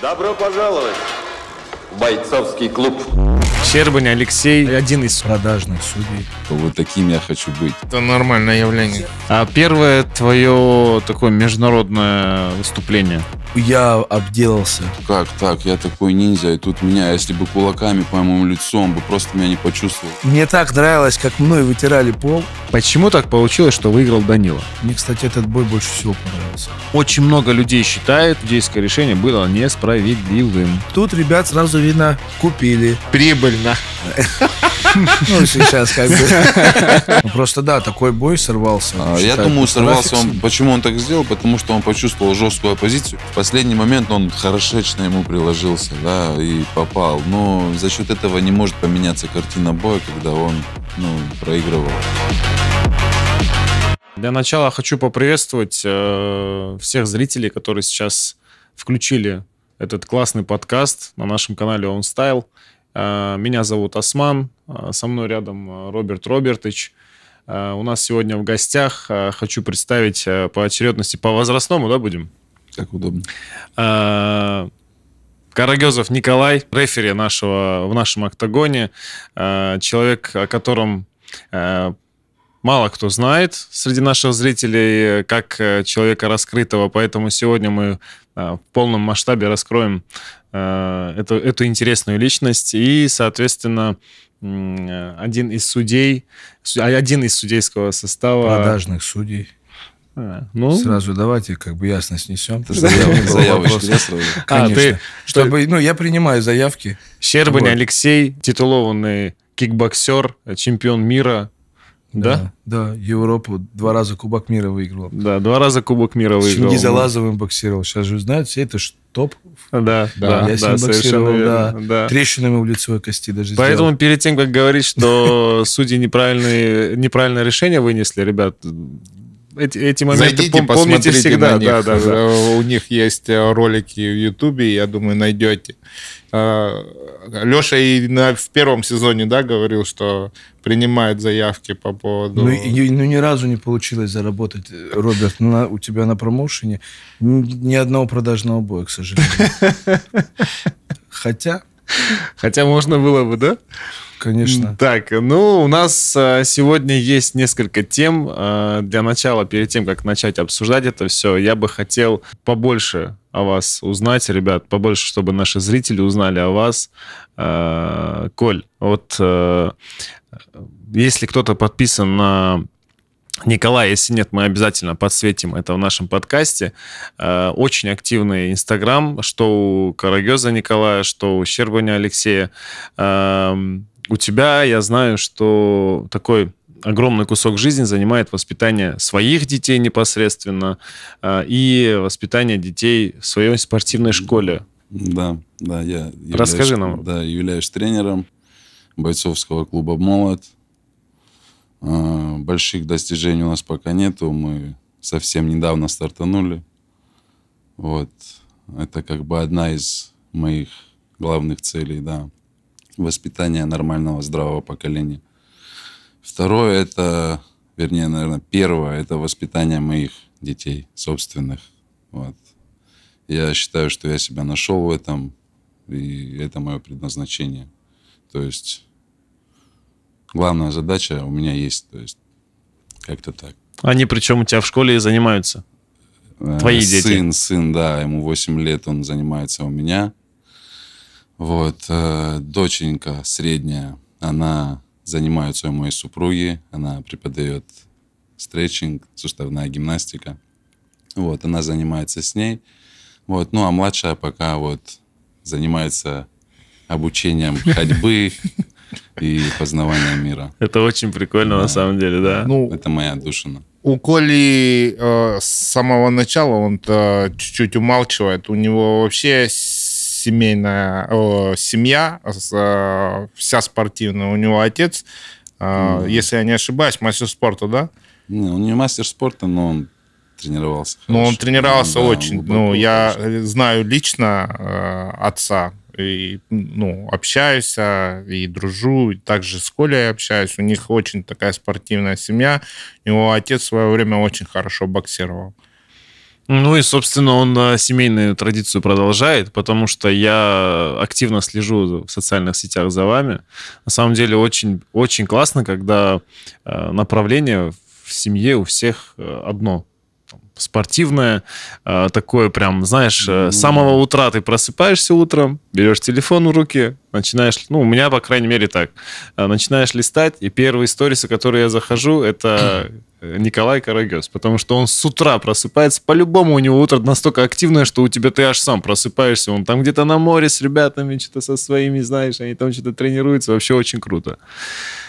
Добро пожаловать в бойцовский клуб. Щербань Алексей, один из продажных судей. Вот таким я хочу быть. Это нормальное явление. А первое твое такое международное выступление? Я обделался. Как так? Я такой ниндзя, и тут меня, если бы кулаками по моему лицу, он бы просто меня не почувствовал. Мне так нравилось, как мной вытирали пол. Почему так получилось, что выиграл Данила? Мне, кстати, этот бой больше всего понравился. Очень много людей считает, судейское решение было несправедливым. Тут ребят сразу видно купили. Прибыль Ладно. Ну, сейчас как бы. Ну, просто да, такой бой сорвался. А, я думаю, сорвался он. Почему он так сделал? Потому что он почувствовал жесткую оппозицию. В последний момент он хорошечно ему приложился, да, и попал. Но за счет этого не может поменяться картина боя, когда он, ну, проигрывал. Для начала хочу поприветствовать э, всех зрителей, которые сейчас включили этот классный подкаст на нашем канале OnStyle. Style. Э, меня зовут Осман, э, со мной рядом э, Роберт Робертович. У нас сегодня в гостях, хочу представить по очередности, по возрастному, да, будем? Как удобно. Карагезов Николай, рефери нашего, в нашем октагоне, человек, о котором мало кто знает среди наших зрителей, как человека раскрытого, поэтому сегодня мы в полном масштабе раскроем Э, эту, эту интересную личность. И, соответственно, э, один из судей, а, один из судейского состава... Продажных судей. А, ну... Сразу давайте как бы ясно снесем. А Чтобы, ну, я принимаю заявки. Щербань Алексей, титулованный кикбоксер, э, чемпион мира, да? Да, Европу два раза Кубок мира выиграл. Да, два раза Кубок мира выиграл. С Залазовым боксировал. Сейчас же знают все, это топ. Да, да, да. Я с ним да, боксировал, да. да. Трещинами в лицо кости даже Поэтому сделал. перед тем, как говорить, что судьи неправильное решение вынесли, ребят, эти, эти моменты Зайдите, пом- помните всегда. Да, да, да. У них есть э, ролики в Ютубе, я думаю, найдете. А, Леша и на, в первом сезоне да, говорил, что принимает заявки по поводу... Ну, и, ну ни разу не получилось заработать, э, Роберт, на, у тебя на промоушене ни одного продажного боя, к сожалению. Хотя... Хотя можно было бы, да? Конечно. Так, ну, у нас э, сегодня есть несколько тем. Э, для начала, перед тем, как начать обсуждать это все, я бы хотел побольше о вас узнать, ребят, побольше, чтобы наши зрители узнали о вас. Э, Коль, вот если кто-то подписан на Николай, если нет, мы обязательно подсветим это в нашем подкасте. Очень активный Инстаграм, что у Карагеза Николая, что у Щербаня Алексея. Эм, у тебя, я знаю, что такой огромный кусок жизни занимает воспитание своих детей непосредственно а, и воспитание детей в своей спортивной школе. Да, да, я являюсь, Расскажи нам. Да, являюсь тренером бойцовского клуба «Молот». А, больших достижений у нас пока нету, мы совсем недавно стартанули. Вот, это как бы одна из моих главных целей, да воспитание нормального здравого поколения. Второе это, вернее, наверное, первое это воспитание моих детей собственных. Вот. Я считаю, что я себя нашел в этом, и это мое предназначение. То есть главная задача у меня есть, то есть как-то так. Они причем у тебя в школе занимаются? Э, Твои сын, дети? Сын, сын, да, ему 8 лет, он занимается у меня. Вот, э, доченька средняя, она занимается у моей супруги, она преподает стретчинг, суставная гимнастика. Вот, она занимается с ней. Вот, ну а младшая пока вот занимается обучением ходьбы и познавания мира. Это очень прикольно на самом деле, да. Ну, это моя душина. У Коли э, с самого начала он чуть-чуть умалчивает. У него вообще семейная о, семья, э, вся спортивная. У него отец, э, mm. если я не ошибаюсь, мастер спорта, да? Не, он не мастер спорта, но он тренировался. но ну, он тренировался да, очень. Он ну, я хорошо. знаю лично э, отца, и, ну, общаюсь, а, и дружу, и также с Колей общаюсь. У них очень такая спортивная семья. Его отец в свое время очень хорошо боксировал. Mm. Ну и, собственно, он э, семейную традицию продолжает, потому что я активно слежу в социальных сетях за вами. На самом деле очень, очень классно, когда э, направление в семье у всех э, одно спортивное, такое прям, знаешь, с самого утра ты просыпаешься утром, берешь телефон в руки, начинаешь, ну, у меня, по крайней мере, так, начинаешь листать, и первые сторисы, которые я захожу, это Э, Николай Карагес, потому что он с утра просыпается. По-любому у него утро настолько активное, что у тебя ты аж сам просыпаешься. Он там где-то на море с ребятами, что-то со своими, знаешь, они там что-то тренируются. Вообще очень круто.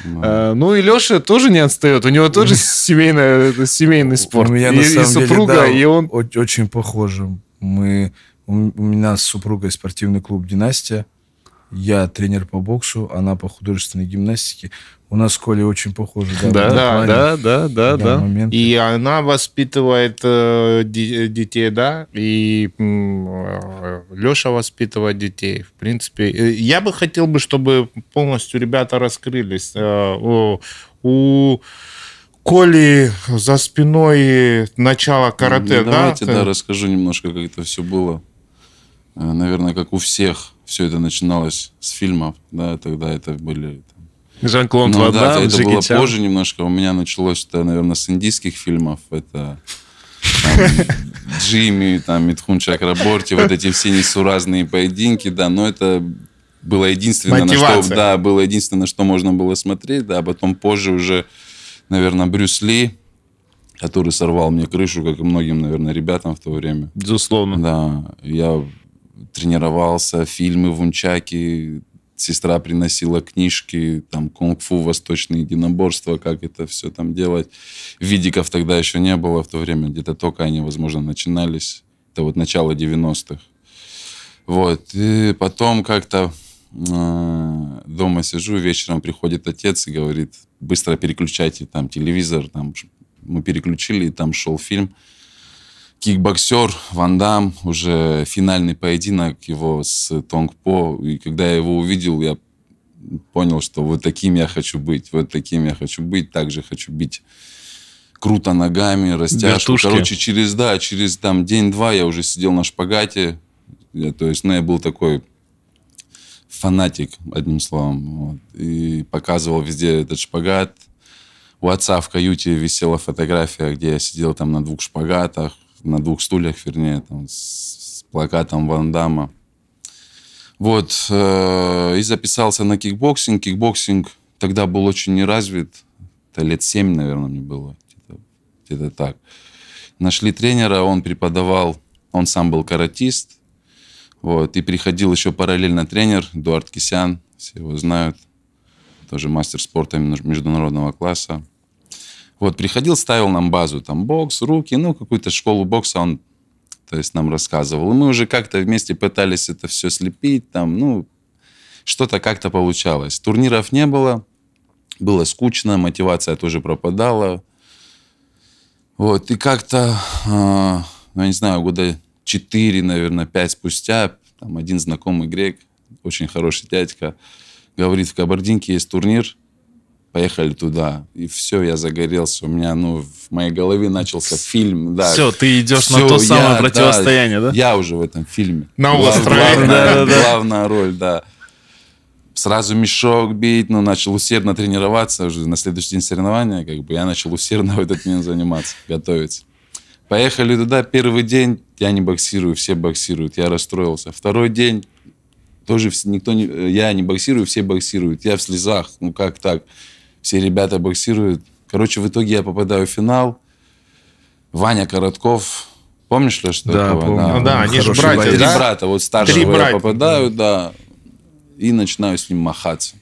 Ну, а, ну и Леша тоже не отстает. У него тоже семейная, семейный спорт. У меня и, супруга, и он... Очень похоже. Мы, у меня с супругой спортивный клуб «Династия». Я тренер по боксу, она по художественной гимнастике. У нас в школе очень похожи, Да, да, да, да, да, да, да. Моменты. И она воспитывает э, детей, да, и э, Леша воспитывает детей. В принципе, э, я бы хотел бы, чтобы полностью ребята раскрылись. Э, у Коли за спиной начало ну, карате, ну, да? Давайте, да, расскажу немножко, как это все было. Э, наверное, как у всех все это начиналось с фильмов, да, тогда это были... Жан-Клод ну, Ван да, это Джигитян. было позже немножко. У меня началось это, наверное, с индийских фильмов. Это там, Джимми, там, Митхун Чакраборти, вот эти все несуразные поединки, да, но это было единственное, на что, да, было единственное, что можно было смотреть, да, А потом позже уже, наверное, Брюс Ли, который сорвал мне крышу, как и многим, наверное, ребятам в то время. Безусловно. Да, я тренировался, фильмы в Унчаке, сестра приносила книжки, там, кунг-фу, восточные единоборства, как это все там делать. Видиков тогда еще не было в то время, где-то только они, возможно, начинались. Это вот начало 90-х. Вот, и потом как-то э, дома сижу, вечером приходит отец и говорит, быстро переключайте там телевизор, там мы переключили, и там шел фильм кикбоксер Ван Дам, уже финальный поединок его с Тонг По. И когда я его увидел, я понял, что вот таким я хочу быть, вот таким я хочу быть, также хочу бить круто ногами, растяжку. Бертушки. Короче, через, да, через там день-два я уже сидел на шпагате. Я, то есть, ну, я был такой фанатик, одним словом. Вот. И показывал везде этот шпагат. У отца в каюте висела фотография, где я сидел там на двух шпагатах на двух стульях, вернее, там, с, плакатом Ван Дамма. Вот, э, и записался на кикбоксинг. Кикбоксинг тогда был очень неразвит. Это лет семь, наверное, мне было. где где-то так. Нашли тренера, он преподавал, он сам был каратист. Вот, и приходил еще параллельно тренер Эдуард Кисян, все его знают. Тоже мастер спорта международного класса. Вот, приходил, ставил нам базу, там, бокс, руки, ну, какую-то школу бокса он, то есть, нам рассказывал. И мы уже как-то вместе пытались это все слепить, там, ну, что-то как-то получалось. Турниров не было, было скучно, мотивация тоже пропадала. Вот, и как-то, э, ну, я не знаю, года 4, наверное, 5 спустя, там, один знакомый грек, очень хороший дядька, говорит, в Кабардинке есть турнир – поехали туда. И все, я загорелся. У меня, ну, в моей голове начался фильм. Да. Все, ты идешь все, на то я, самое противостояние, да, да? Я уже в этом фильме. На острове. Главная, да, да, главная роль, да. Сразу мешок бить, ну, начал усердно тренироваться уже на следующий день соревнования, как бы я начал усердно в этот момент заниматься, готовиться. Поехали туда, первый день, я не боксирую, все боксируют, я расстроился. Второй день, тоже никто не, э, я не боксирую, все боксируют, я в слезах, ну как так? все ребята боксируют. Короче, в итоге я попадаю в финал. Ваня Коротков, помнишь ли, что да, такое? Помню. Да, ну, да, они же братья, да? Три брата, вот старшего Три брата. я попадаю, да. И начинаю с ним махаться.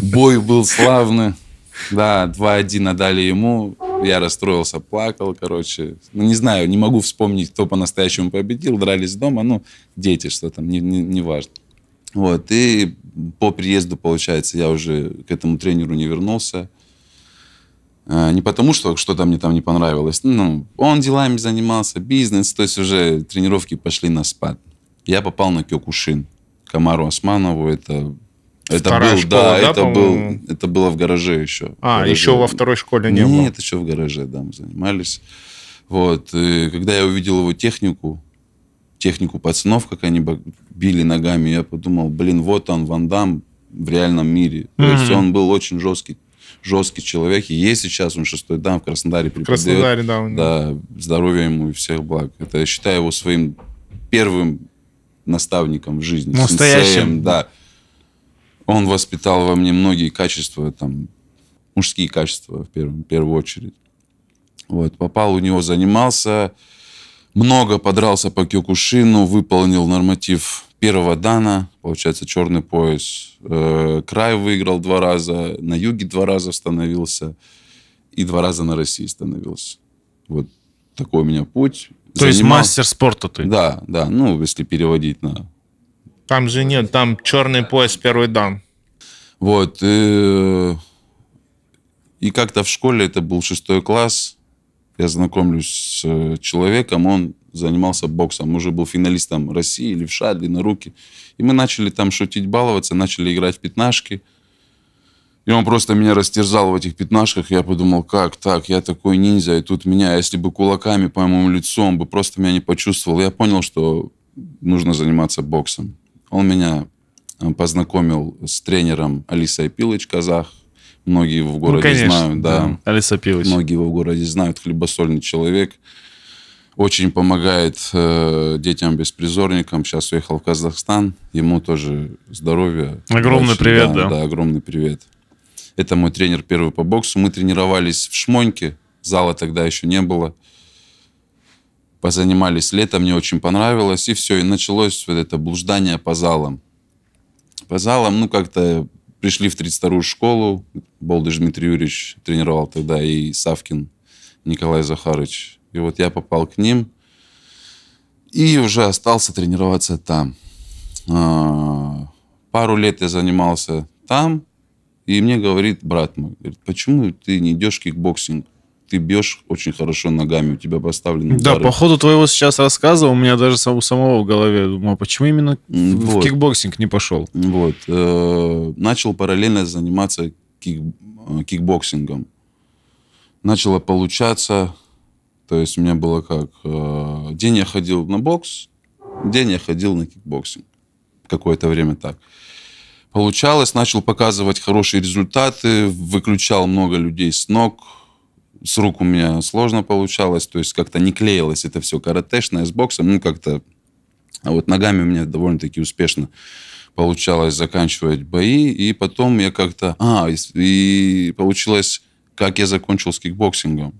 Бой был славный. Да, 2-1 отдали ему. Я расстроился, плакал, короче. Ну, не знаю, не могу вспомнить, кто по-настоящему победил. Дрались дома, ну, дети, что там, не, не, не важно. Вот, и по приезду, получается, я уже к этому тренеру не вернулся. А, не потому, что что-то мне там не понравилось. Ну, он делами занимался, бизнес, то есть уже тренировки пошли на спад. Я попал на Кёкушин, Камару Османову, это это был, школа, да, да, это был, это было в гараже еще. А, гараже. еще во второй школе не Нет, было? Нет, еще в гараже, да, мы занимались. Вот, и когда я увидел его технику, технику пацанов, как они били ногами, я подумал, блин, вот он, Ван Дам в реальном мире. Mm-hmm. То есть он был очень жесткий жесткий человек. И есть сейчас он шестой дам в Краснодаре преподает. Краснодаре, да. Он... Да, здоровья ему и всех благ. Это я считаю его своим первым наставником в жизни. Настоящим. Сенсеем, да. Он воспитал во мне многие качества, там, мужские качества в первом в первую очередь. Вот, попал у него, занимался, много подрался по Кёкушину, выполнил норматив первого дана, получается, черный пояс. Э, край выиграл два раза, на юге два раза становился и два раза на России становился. Вот такой у меня путь. То Занимал... есть мастер спорта ты? Да, да. Ну, если переводить на... Там же нет, там черный пояс, первый дан. Вот. И, э, и как-то в школе, это был шестой класс, я знакомлюсь с э, человеком, он занимался боксом, уже был финалистом России, левша, руки, И мы начали там шутить, баловаться, начали играть в пятнашки. И он просто меня растерзал в этих пятнашках. Я подумал, как так, я такой ниндзя, и тут меня, если бы кулаками по моему лицу, он бы просто меня не почувствовал. Я понял, что нужно заниматься боксом. Он меня э, познакомил с тренером Алисой Пилыч, казах, Многие в ну, городе ну, конечно, знают, да. да. Алисопилыч. Многие его в городе знают, хлебосольный человек. Очень помогает э, детям беспризорникам. Сейчас уехал в Казахстан. Ему тоже здоровье Огромный удачи. привет, да, да. Да, огромный привет. Это мой тренер первый по боксу. Мы тренировались в Шмоньке. Зала тогда еще не было. Позанимались летом, мне очень понравилось. И все, и началось вот это блуждание по залам. По залам, ну, как-то пришли в 32-ю школу. Болдыш Дмитрий Юрьевич тренировал тогда и Савкин Николай Захарович И вот я попал к ним и уже остался тренироваться там. А, пару лет я занимался там, и мне говорит брат мой, говорит, почему ты не идешь в кикбоксинг? ты бьешь очень хорошо ногами, у тебя поставлены Да, удары. по ходу твоего сейчас рассказа у меня даже у самого в голове, думаю, а почему именно вот. в кикбоксинг не пошел? Вот. Э, начал параллельно заниматься кик, э, кикбоксингом. Начало получаться, то есть у меня было как... Э, день я ходил на бокс, день я ходил на кикбоксинг. Какое-то время так получалось, начал показывать хорошие результаты, выключал много людей с ног, с рук у меня сложно получалось, то есть как-то не клеилось это все каратешное с боксом, ну как-то... А вот ногами у меня довольно-таки успешно получалось заканчивать бои, и потом я как-то... А, и, и получилось, как я закончил с кикбоксингом.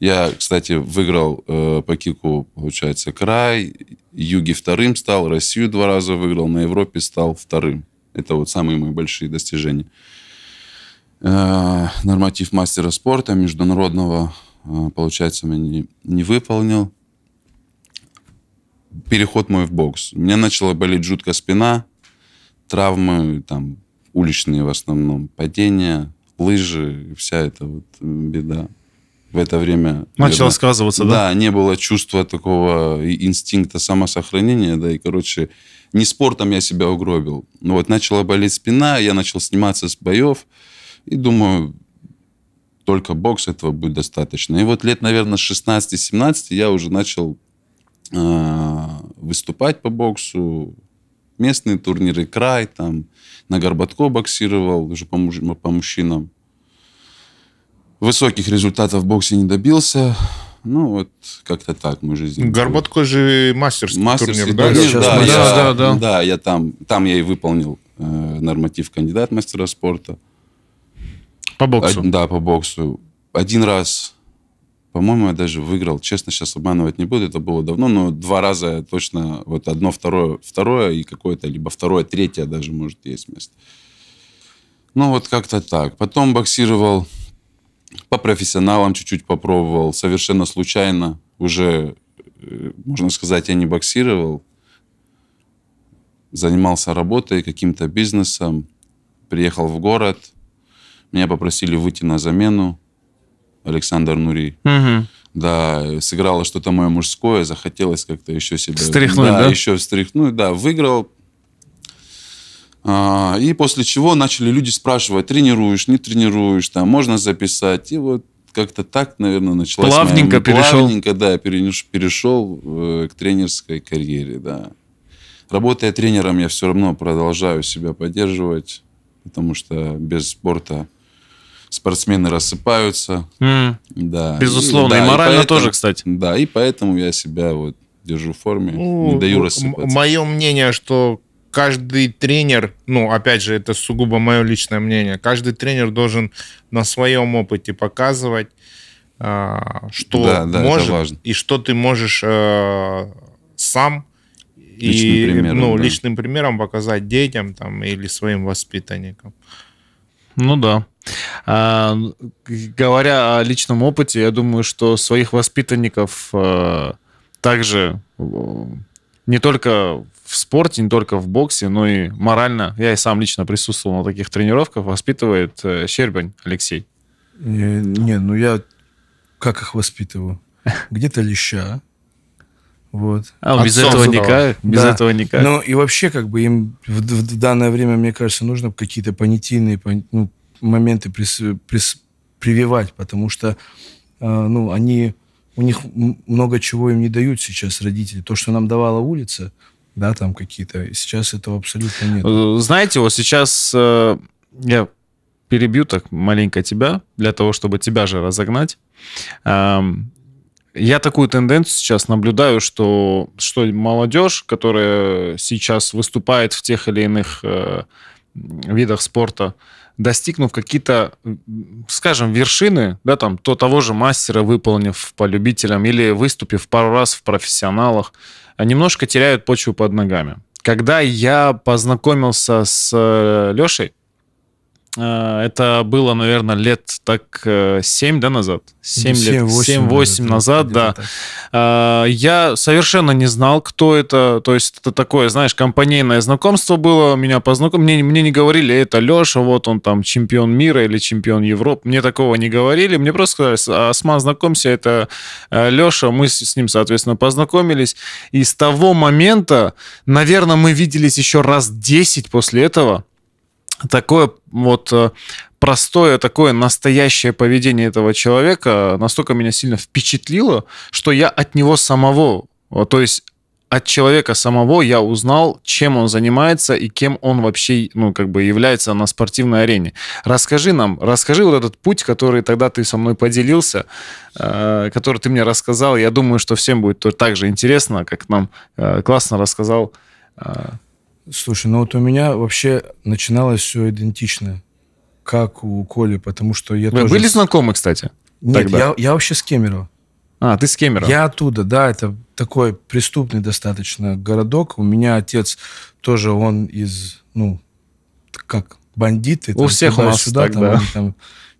Я, кстати, выиграл э, по кику, получается, край, юги вторым стал, Россию два раза выиграл, на Европе стал вторым. Это вот самые мои большие достижения. Э, норматив мастера спорта международного, э, получается, я не, не выполнил. Переход мой в бокс. У меня начала болеть жутко спина, травмы, там, уличные в основном, падения, лыжи, вся эта вот э, беда. В это время... Начало верно, сказываться, да? Да, не было чувства такого инстинкта самосохранения, да, и, короче, не спортом я себя угробил. Ну вот, начала болеть спина, я начал сниматься с боев, и думаю, только бокс этого будет достаточно. И вот лет, наверное, с 16-17 я уже начал э, выступать по боксу. Местные турниры, край, там, на Горбатко боксировал, уже по, муж... по мужчинам. Высоких результатов в боксе не добился. Ну, вот как-то так мы жизнь. Горбатко же мастерский, мастерский турнир, да? Турнир, да, да, я, да, да. Да, я там, там я и выполнил э, норматив кандидат мастера спорта. По боксу? Од, да, по боксу. Один раз, по-моему, я даже выиграл. Честно, сейчас обманывать не буду, это было давно, но два раза я точно, вот одно, второе, второе и какое-то, либо второе, третье даже, может, есть место. Ну, вот как-то так. Потом боксировал по профессионалам чуть-чуть попробовал, совершенно случайно уже, э, можно сказать, я не боксировал, занимался работой, каким-то бизнесом, приехал в город, меня попросили выйти на замену. Александр Нури. Угу. Да, сыграло что-то мое мужское, захотелось как-то еще себя... Встряхнуть, да? да? еще встряхнуть, да. Выиграл, а, и после чего начали люди спрашивать, тренируешь, не тренируешь, там, можно записать. И вот как-то так, наверное, началась Плавненько моя... перешел. Плавненько, да, перешел э, к тренерской карьере, да. Работая тренером, я все равно продолжаю себя поддерживать, потому что без спорта спортсмены рассыпаются. Mm. Да. Безусловно, и, да, и морально и поэтому, тоже, кстати. Да, и поэтому я себя вот держу в форме, ну, не даю рассыпаться. Мое мнение, что каждый тренер, ну, опять же, это сугубо мое личное мнение, каждый тренер должен на своем опыте показывать, а, что да, да, может и что ты можешь э, сам личным и примером, ну, да. личным примером показать детям там, или своим воспитанникам. Ну да. А, говоря о личном опыте, я думаю, что своих воспитанников а, также не только в спорте, не только в боксе, но и морально. Я и сам лично присутствовал на таких тренировках. Воспитывает э, Щербань Алексей. Не, э, не ну я как их воспитываю? Где-то леща. Вот. А без этого никак? Без да. этого никак. Ну и вообще как бы им в, в данное время, мне кажется, нужно какие-то понятийные, пон, ну, моменты прис, прис, прививать, потому что э, ну, они, у них много чего им не дают сейчас родители. То, что нам давала улица, да, там какие-то, сейчас этого абсолютно нет. Э, знаете, вот сейчас э, я перебью так маленько тебя, для того, чтобы тебя же разогнать. Эм, я такую тенденцию сейчас наблюдаю, что, что молодежь, которая сейчас выступает в тех или иных э, видах спорта, э, достигнув какие-то, скажем, вершины, да, там, то того же мастера выполнив по любителям или выступив пару раз в профессионалах, а немножко теряют почву под ногами. Когда я познакомился с э, Лешей, Э, это было, наверное, лет так 7 э, да, назад. 7, 7 ну, лет, 7-8 назад, да. да. Э, я совершенно не знал, кто это. То есть это такое, знаешь, компанейное знакомство было. Меня познаком... мне, мне не говорили, это Леша, вот он там чемпион мира или чемпион Европы. Мне такого не говорили. Мне просто сказали, а, Осман, знакомься, это Леша. Мы с ним, соответственно, познакомились. И с того момента, наверное, мы виделись еще раз 10 после этого такое вот э, простое, такое настоящее поведение этого человека настолько меня сильно впечатлило, что я от него самого, то есть от человека самого я узнал, чем он занимается и кем он вообще, ну, как бы является на спортивной арене. Расскажи нам, расскажи вот этот путь, который тогда ты со мной поделился, э, который ты мне рассказал. Я думаю, что всем будет так же интересно, как нам э, классно рассказал э, Слушай, ну вот у меня вообще начиналось все идентично, как у Коли, потому что я Вы тоже... были знакомы, кстати? Нет, Я, я вообще с Кемерово. А, ты с Кемерово. Я оттуда, да, это такой преступный достаточно городок. У меня отец тоже, он из, ну, как бандиты. У там, всех у нас сюда, так, там, да. Они, там,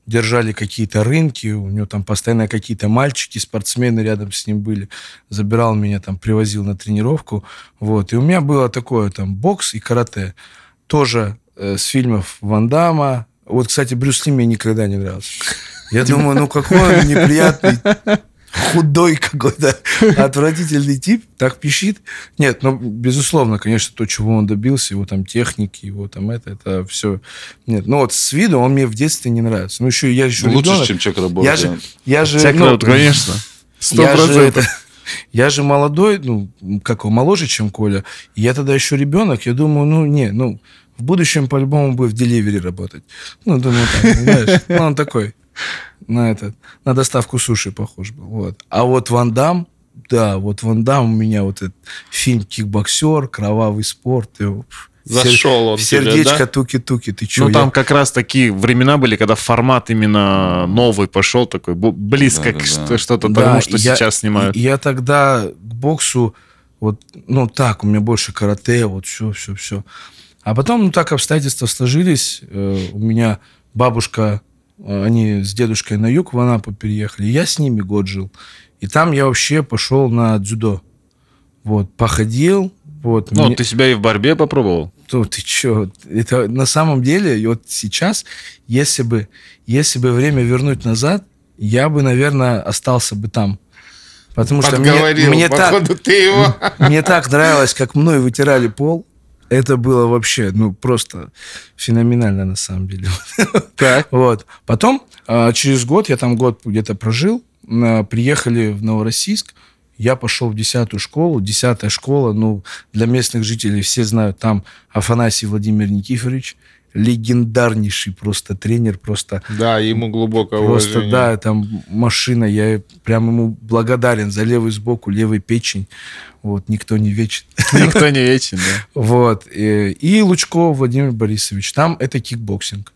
держали какие-то рынки, у него там постоянно какие-то мальчики, спортсмены рядом с ним были, забирал меня там, привозил на тренировку, вот. И у меня было такое там бокс и карате, тоже э, с фильмов Ван Дамма. Вот, кстати, Брюс Ли мне никогда не нравился. Я думаю, ну какой он неприятный худой какой-то отвратительный тип, так пищит. Нет, ну, безусловно, конечно, то, чего он добился, его там техники, его там это, это все. Нет, ну вот с виду он мне в детстве не нравится. Ну, еще я еще ну, Лучше, чем Чак Рабо. Я же, я же... Чак ну, ну, конечно. Сто процентов. Я же молодой, ну, как его, моложе, чем Коля. Я тогда еще ребенок, я думаю, ну, не, ну, в будущем по-любому будет в деливере работать. Ну, думаю, так, знаешь, ну, он такой, на этот, на доставку суши похож был. Вот. А вот Ван Дам, да, вот Ван Дам у меня вот этот фильм «Кикбоксер», «Кровавый спорт», и, Зашел он. Сердечко, тебе, да? туки-туки. Ты че? Ну, там я... как раз такие времена были, когда формат именно новый пошел, такой близко да, да, что-то да, тому, что я, сейчас снимают. Я тогда к боксу, вот, ну, так, у меня больше карате, вот, все, все, все. А потом, ну, так обстоятельства сложились. Э, у меня бабушка а, они с дедушкой на юг в Анапу переехали. Я с ними год жил. И там я вообще пошел на дзюдо. Вот, походил. Вот, ну, мне... ты себя и в борьбе попробовал? Ну, ты чё? Это на самом деле, вот сейчас, если бы, если бы время вернуть назад, я бы, наверное, остался бы там. Потому Подговорил, что мне, мне, походу, так, ты его. мне так нравилось, как мной вытирали пол это было вообще, ну, просто феноменально на самом деле. Так. Вот. Потом, а, через год, я там год где-то прожил, приехали в Новороссийск, я пошел в десятую школу. Десятая школа, ну, для местных жителей все знают, там Афанасий Владимир Никифорович – легендарнейший просто тренер, просто... Да, ему глубоко просто, уважение. Просто, да, там машина, я прям ему благодарен за левый сбоку, левый печень. Вот, никто не вечен. Никто не вечен, да. Вот. И Лучко Владимир Борисович. Там это кикбоксинг.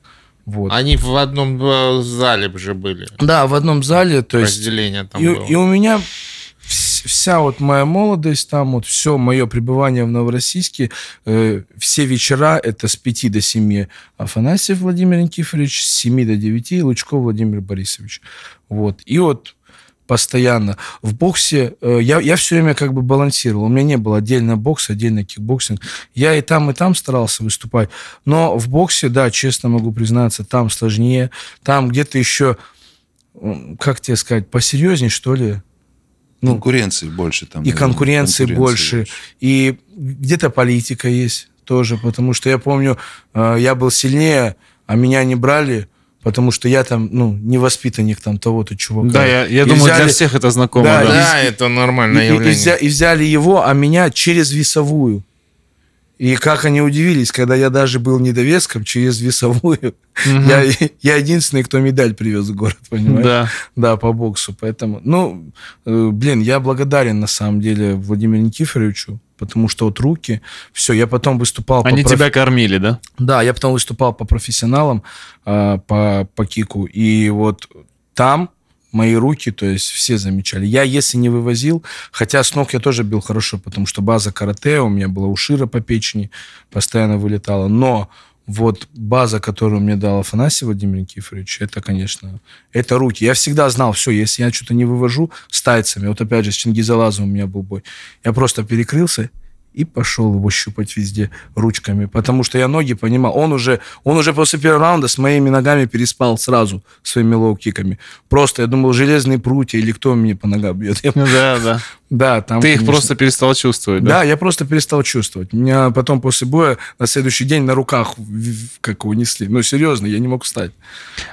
Вот. Они в одном э, зале уже были. Да, в одном зале. То есть, Разделение там и, было. И у меня вся вот моя молодость, там вот все мое пребывание в Новороссийске, э, все вечера это с 5 до 7 Афанасьев Владимир Никифорович, с 7 до 9 Лучков Владимир Борисович. Вот. И вот постоянно. В боксе э, я, я все время как бы балансировал. У меня не было отдельно бокс, отдельно кикбоксинг. Я и там, и там старался выступать. Но в боксе, да, честно могу признаться, там сложнее. Там где-то еще, как тебе сказать, посерьезнее, что ли. Ну, конкуренции больше там. И конкуренции, конкуренции больше, больше. И где-то политика есть тоже, потому что я помню, э, я был сильнее, а меня не брали, потому что я там, ну, не воспитанник там того-то чувака. Да, я, я думаю, взяли... для всех это знакомо. Да, да. да это нормальное и, явление. И, и, взяли, и взяли его, а меня через весовую. И как они удивились, когда я даже был недовеском через весовую. Угу. Я, я единственный, кто медаль привез в город, понимаешь? Да. Да, по боксу. Поэтому, ну, э, блин, я благодарен на самом деле Владимиру Никифоровичу, потому что вот руки, все, я потом выступал... Они по проф... тебя кормили, да? Да, я потом выступал по профессионалам, а, по, по кику. И вот там мои руки, то есть все замечали. Я, если не вывозил, хотя с ног я тоже бил хорошо, потому что база карате, у меня была у Шира по печени, постоянно вылетала, но вот база, которую мне дал Афанасий Владимир Никифорович, это, конечно, это руки. Я всегда знал, все, если я что-то не вывожу с тайцами, вот опять же, с Чингизалазом у меня был бой, я просто перекрылся и пошел его щупать везде ручками, потому что я ноги понимал. Он уже, он уже после первого раунда с моими ногами переспал сразу своими лоу-киками. Просто я думал, железные прутья или кто мне по ногам бьет. Ну да, да. Да, там... Ты их просто перестал чувствовать, да? Да, я просто перестал чувствовать. Меня потом после боя на следующий день на руках как его несли. Ну, серьезно, я не мог встать.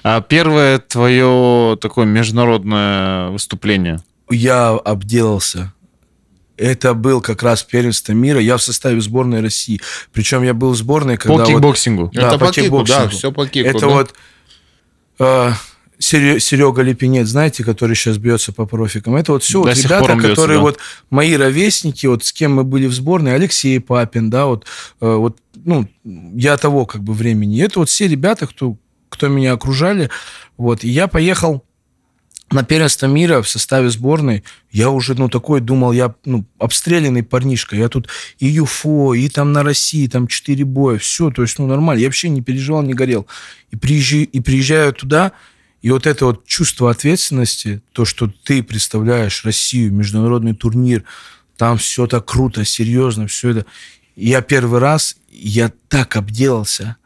А первое твое такое международное выступление? Я обделался это был как раз первенство мира. Я в составе сборной России. Причем я был в сборной, когда... По вот, кикбоксингу. Да, по, по кикбоксингу. кикбоксингу. Да, все по кикбоксингу. Это да? вот... Э, Серега Лепенец, знаете, который сейчас бьется по профикам. Это вот все вот ребята, бьется, которые да. вот мои ровесники, вот с кем мы были в сборной, Алексей Папин, да, вот, э, вот, ну, я того как бы времени. Это вот все ребята, кто, кто меня окружали, вот, и я поехал на первенство мира в составе сборной я уже, ну, такой думал, я, ну, обстрелянный парнишка. Я тут и ЮФО, и там на России, там четыре боя, все, то есть, ну, нормально. Я вообще не переживал, не горел. И, приезжаю, и приезжаю туда, и вот это вот чувство ответственности, то, что ты представляешь Россию, международный турнир, там все так круто, серьезно, все это. Я первый раз, я так обделался.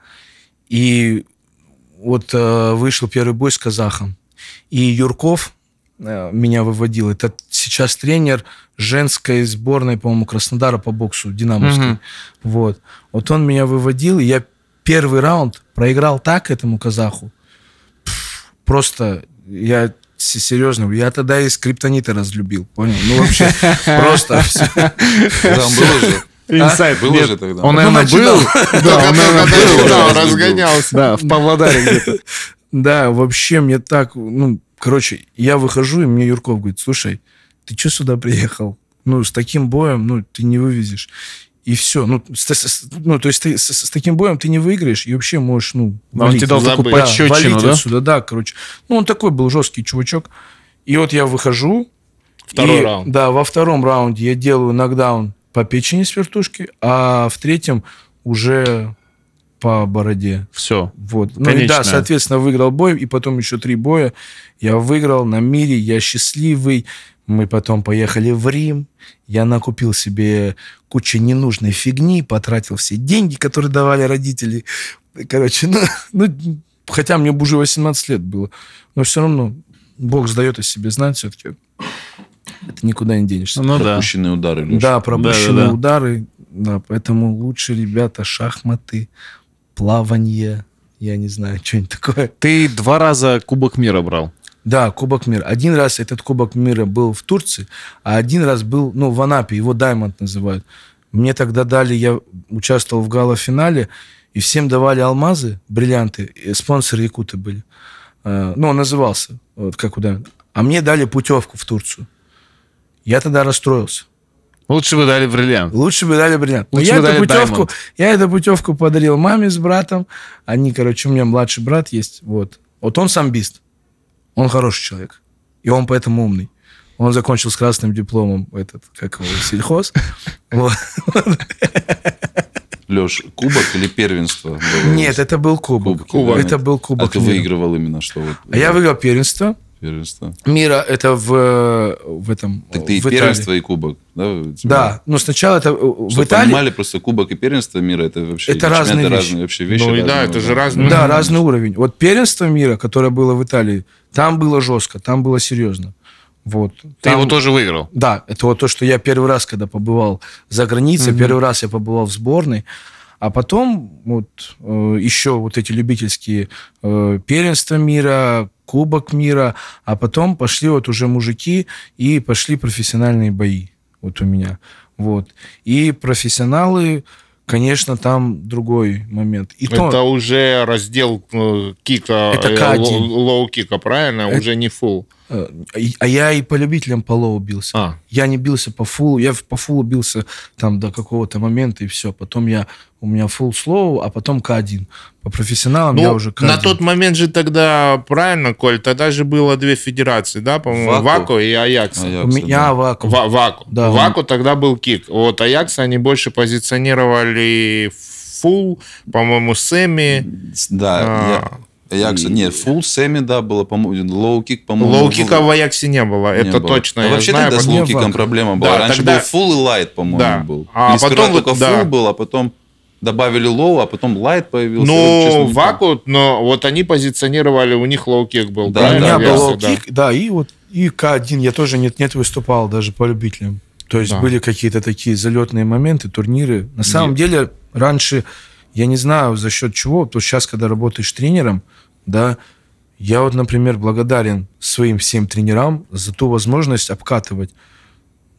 И вот э, вышел первый бой с казахом и Юрков э, меня выводил. Это сейчас тренер женской сборной, по-моему, Краснодара по боксу, Динамовский. Угу. Вот. вот он меня выводил, и я первый раунд проиграл так этому казаху. просто я серьезно, я тогда и скриптонита разлюбил, понял? Ну, вообще, просто все. Там было же. А? Инсайт был уже тогда. Он, наверное, был. Да, он, наверное, был. Разгонялся. Да, в Павлодаре где-то. Да, вообще мне так, ну, короче, я выхожу, и мне Юрков говорит, слушай, ты что сюда приехал? Ну, с таким боем, ну, ты не вывезешь. И все. Ну, с, с, ну то есть ты с, с таким боем ты не выиграешь, и вообще можешь, ну, а валить, он тебе дал такую да, пощечину, да? Отсюда. Да, короче. Ну, он такой был жесткий чувачок. И вот я выхожу. Второй и, раунд. Да, во втором раунде я делаю нокдаун по печени с вертушки, а в третьем уже по бороде. Все. Вот. Конечно. Ну и да, соответственно, выиграл бой, и потом еще три боя. Я выиграл на мире, я счастливый. Мы потом поехали в Рим. Я накупил себе кучу ненужной фигни, потратил все деньги, которые давали родители. Короче, ну, ну хотя мне уже 18 лет было, но все равно Бог сдает о себе знать все-таки. Это никуда не денешься. Ну, пропущенные да. удары. Леша. Да, пропущенные да, да, да. удары. Да, поэтому лучше, ребята, шахматы, плавание, я не знаю, что-нибудь такое. Ты два раза Кубок мира брал? Да, Кубок мира. Один раз этот Кубок мира был в Турции, а один раз был, ну, в Анапе, его Даймонд называют. Мне тогда дали, я участвовал в гала-финале, и всем давали алмазы, бриллианты, спонсоры якуты были. Э, ну, он назывался, вот как у А мне дали путевку в Турцию. Я тогда расстроился. Лучше бы дали бриллиант. Лучше бы дали бриллиант. Лучше я, бы эту дали путевку, я эту путевку подарил маме с братом. Они, короче, у меня младший брат есть. Вот. Вот он самбист. Он хороший человек. И он поэтому умный. Он закончил с красным дипломом этот, как его, сельхоз. Леш, кубок или первенство? Нет, это был кубок. Это был кубок. А ты выигрывал именно что? а я выиграл первенство. Первенство. Мира это в, в этом. Так ты и первенство, Италии. и кубок, да? Да, но сначала это э, Чтобы в Италии. понимали, просто кубок и первенство мира это вообще это разные, вещи. разные вообще вещи. Ну и да, это же разные. Да, разный уровень. Вот первенство мира, которое было в Италии, там было жестко, там было серьезно. Вот. Ты Там, его тоже выиграл? Да, это вот то, что я первый раз, когда побывал за границей, угу. первый раз я побывал в сборной, а потом вот э, еще вот эти любительские э, первенства мира, Кубок мира, а потом пошли вот уже мужики и пошли профессиональные бои вот у меня. Вот. И профессионалы, конечно, там другой момент. И это то, уже раздел э, кика, это э, лоу-кика, правильно? Это, уже не фул. А я и по любителям по лоу А. Я не бился по фулу. Я по фулу бился там до какого-то момента, и все. Потом я у меня фул slow, а потом К1. По профессионалам ну, я уже К1. На тот момент же тогда, правильно, Коль, тогда же было две федерации, да, по-моему, Ваку, Ваку и Аякс. У меня да. Ваку. Ва- Ваку. Да, Ваку он... тогда был кик. Вот Аякс они больше позиционировали фул, по-моему, Сэмми. Да, а- я Аякса. Нет, фул Сэмми, да, было, по-моему, лоу-кик, по-моему. Лоу-кика в Аяксе не было, это было. точно. А вообще знаю, тогда с лоу-киком проблема была. Да, Раньше тогда... был фул и лайт, по-моему, да. был. А Или потом только а да. фул был, а потом добавили лоу, а потом лайт появился. Ну, ваку, но вот они позиционировали, у них лоу-кик был. Да, у меня был лоу-кик, да. да, и вот и К1 я тоже нет-нет выступал даже по любителям. То есть да. были какие-то такие залетные моменты, турниры. На самом нет. деле раньше, я не знаю за счет чего, то сейчас, когда работаешь тренером, да, я вот, например, благодарен своим всем тренерам за ту возможность обкатывать.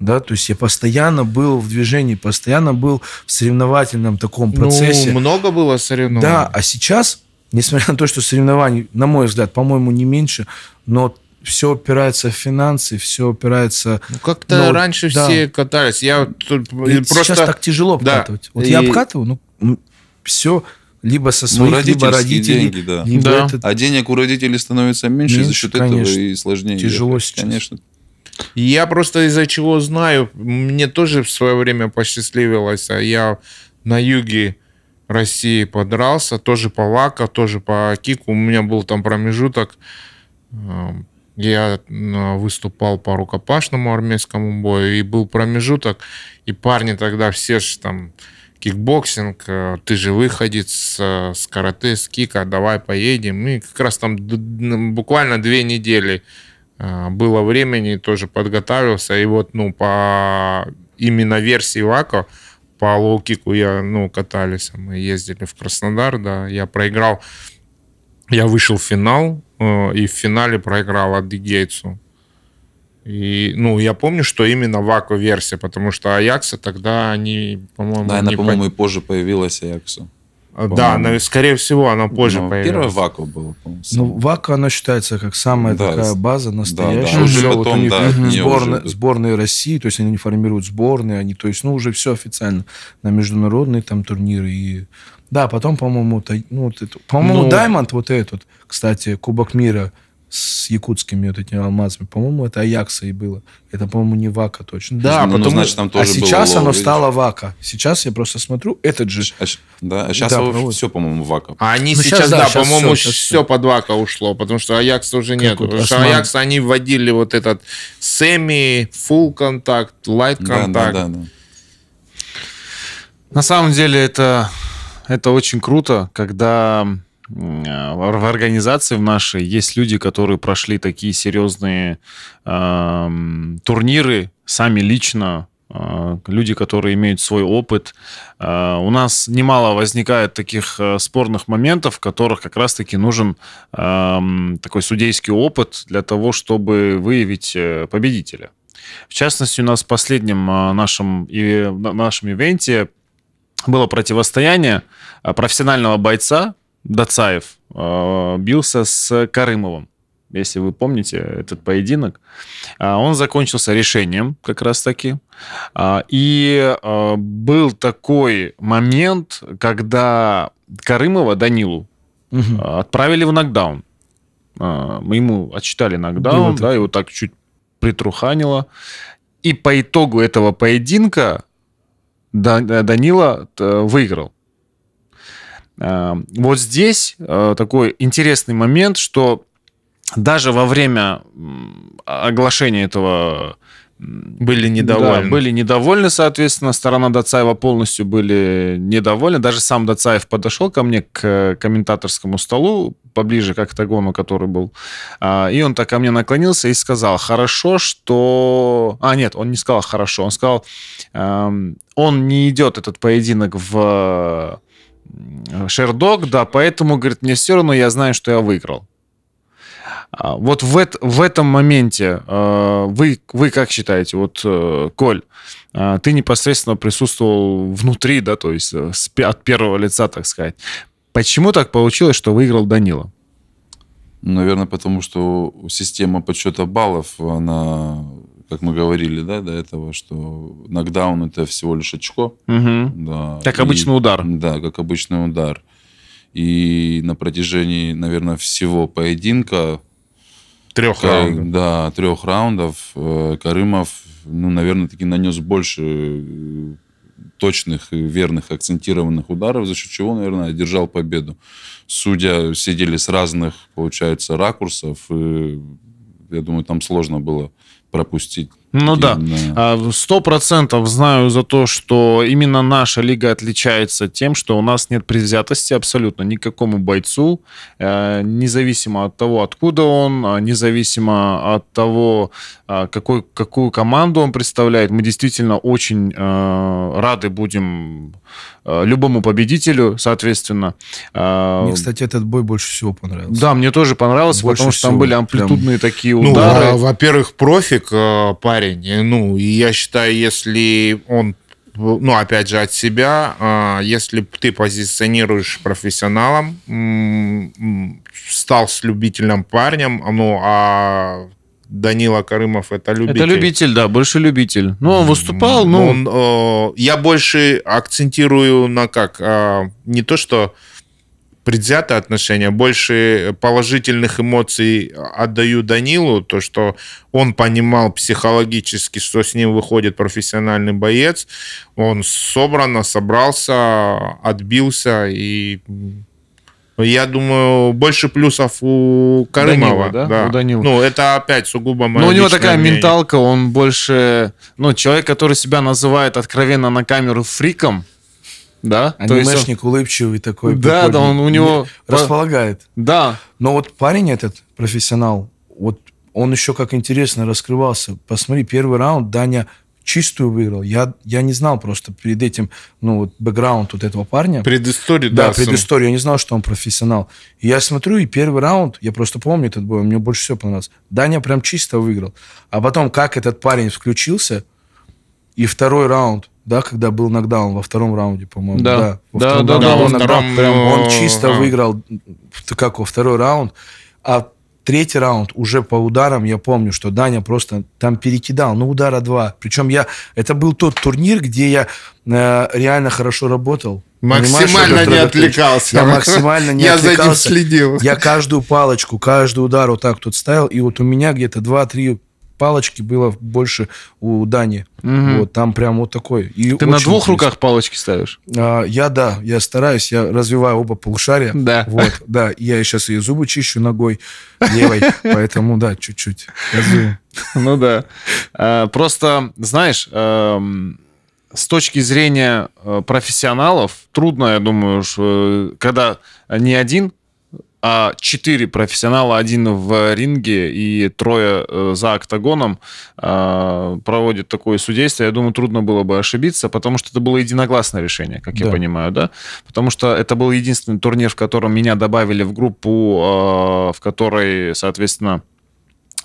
Да, то есть я постоянно был в движении, постоянно был в соревновательном таком ну, процессе. Ну, много было соревнований. Да, а сейчас, несмотря на то, что соревнований, на мой взгляд, по-моему, не меньше, но все опирается в финансы, все опирается. Ну, как-то но, ну, раньше да. все катались. Я тут и просто сейчас так тяжело обкатывать. Да. Вот и... я обкатываю, ну все либо со ну, своих, ну, либо родителей. Деньги, да. Либо да. Этот... А денег у родителей становится меньше, меньше за счет конечно. этого и сложнее. Тяжело ехать. сейчас. Конечно. Я просто из-за чего знаю, мне тоже в свое время посчастливилось, а я на юге России подрался, тоже по лака, тоже по кику, у меня был там промежуток, эм, я э, выступал по рукопашному армейскому бою, и был промежуток, и парни тогда все же там кикбоксинг, э, ты же выходец э, с карате, с кика, давай поедем. И как раз там буквально две недели э, было времени, тоже подготовился. И вот, ну, по именно версии ВАКО, по лоу-кику я, ну, катались, а мы ездили в Краснодар, да, я проиграл, я вышел в финал, и в финале проиграл Адыгейцу и, ну, я помню, что именно ваку версия, потому что Аякса тогда они, по-моему, да, она, не по-моему, и позже появилась аякса. А, да, она, скорее всего, она ну, позже ну, появилась. Первая ваку была, по-моему. Ну, ваку она считается как самая да, такая база настоящая. Да, да. Уже потом, вот у да, сборные, уже... сборные России, то есть они не формируют сборные, они, то есть, ну, уже все официально на международные там турниры и да, потом, по-моему, ну, вот это, по-моему, ну, Даймонд вот этот, кстати, Кубок мира с якутскими вот этими алмазами. По-моему, это Аякса и было. Это, по-моему, не Вака точно. Да, ну, ну потому... значит, там а тоже а сейчас оно стало Вака. Сейчас я просто смотрю, этот же... А, да, а сейчас да, ну его, все, по-моему, Вака. А они ну, сейчас, сейчас, да, да по-моему, все, все под Вака ушло, потому что Аякса уже нет. Потому Осман... что Аякса они вводили вот этот семи, full контакт, light контакт. Да, да, да, да. На самом деле это, это очень круто, когда в организации в нашей есть люди, которые прошли такие серьезные э, турниры сами лично, э, люди, которые имеют свой опыт. Э, у нас немало возникает таких э, спорных моментов, в которых как раз-таки нужен э, такой судейский опыт для того, чтобы выявить э, победителя. В частности, у нас в последнем а, нашем, и, нашем ивенте было противостояние профессионального бойца Дацаев э, бился с Карымовым. Если вы помните этот поединок, а, он закончился решением как раз-таки. А, и э, был такой момент, когда Карымова Данилу угу. отправили в нокдаун. А, мы ему отчитали нокдаун, да, его так чуть притруханило. И по итогу этого поединка Данила выиграл. Э, вот здесь э, такой интересный момент, что даже во время оглашения этого были недовольны. Да, были недовольны, соответственно, сторона Дацаева полностью были недовольны. Даже сам Дацаев подошел ко мне к э, комментаторскому столу, поближе к октагону, который был. А, и он так ко мне наклонился и сказал, хорошо, что... А, нет, он не сказал хорошо, он сказал, эм, он не идет, этот поединок, в Шердог, да, поэтому, говорит, мне все равно, я знаю, что я выиграл. А, вот в, это, в этом моменте а, вы, вы как считаете, вот, э, Коль, а, ты непосредственно присутствовал внутри, да, то есть э, от первого лица, так сказать. Почему так получилось, что выиграл Данила? Наверное, потому что система подсчета баллов, она как мы говорили, да, до этого, что нокдаун это всего лишь очко. Угу. Да, как и, обычный удар. Да, как обычный удар. И на протяжении, наверное, всего поединка трех как, раундов. Да, трех раундов э, Карымов, ну, наверное, таки нанес больше э, точных, верных, акцентированных ударов, за счет чего, наверное, одержал победу. Судя сидели с разных, получается, ракурсов, и, я думаю, там сложно было пропустить ну да, а, сто процентов знаю за то, что именно наша лига отличается тем, что у нас нет предвзятости абсолютно никакому бойцу, э, независимо от того, откуда он, а, независимо от того, а, какой, какую команду он представляет. Мы действительно очень э, рады будем э, любому победителю, соответственно. Мне, кстати, этот бой больше всего понравился. Да, мне тоже понравился, больше потому что там были амплитудные Прям... такие ну, удары. Ну, во-первых, профик парень парень. Ну, и я считаю, если он ну, опять же, от себя, а, если ты позиционируешь профессионалом, стал с любительным парнем, ну, а Данила Карымов это любитель. Это любитель, да, больше любитель. Ну, он выступал, но... Ну, ну. Он, э, я больше акцентирую на как? А, не то, что предвзято отношение, больше положительных эмоций отдаю Данилу, то, что он понимал психологически, что с ним выходит профессиональный боец, он собрано, собрался, отбился и я думаю, больше плюсов у Карымова. Данила, да? да. У Данила. Ну, это опять сугубо мое ну, Но у него такая мнение. менталка, он больше... Ну, человек, который себя называет откровенно на камеру фриком, да. Анимешник он... улыбчивый такой. Да, да, он у него... Располагает. Да. Но вот парень этот, профессионал, вот он еще как интересно раскрывался. Посмотри, первый раунд Даня чистую выиграл. Я, я не знал просто перед этим, ну, вот, бэкграунд вот этого парня. Предысторию, да. Да, предысторию. Я не знал, что он профессионал. И я смотрю, и первый раунд, я просто помню этот бой, мне больше всего понравилось. Даня прям чисто выиграл. А потом, как этот парень включился, и второй раунд, да, когда был нокдаун во втором раунде, по-моему. Да, да, во да, да, да, он, во втором, прям, он э, чисто а. выиграл, как во второй раунд, а третий раунд уже по ударам, я помню, что Даня просто там перекидал, ну, удара два. Причем я, это был тот турнир, где я э, реально хорошо работал. Максимально не отвлекался. Я максимально не отвлекался. Я за ним следил. Я каждую палочку, каждый удар вот так тут ставил, и вот у меня где-то два-три палочки было больше у Дани. Угу. Вот, там прям вот такой. И Ты на двух интересно. руках палочки ставишь? А, я, да, я стараюсь, я развиваю оба полушария. Да. Вот, да, я сейчас и зубы чищу ногой левой, поэтому, да, чуть-чуть. Ну да. А, просто, знаешь, эм, с точки зрения э, профессионалов трудно, я думаю, э, когда не один а четыре профессионала, один в ринге и трое э, за октагоном а, проводят такое судейство. Я думаю, трудно было бы ошибиться, потому что это было единогласное решение, как да. я понимаю, да? Потому что это был единственный турнир, в котором меня добавили в группу, а, в которой, соответственно,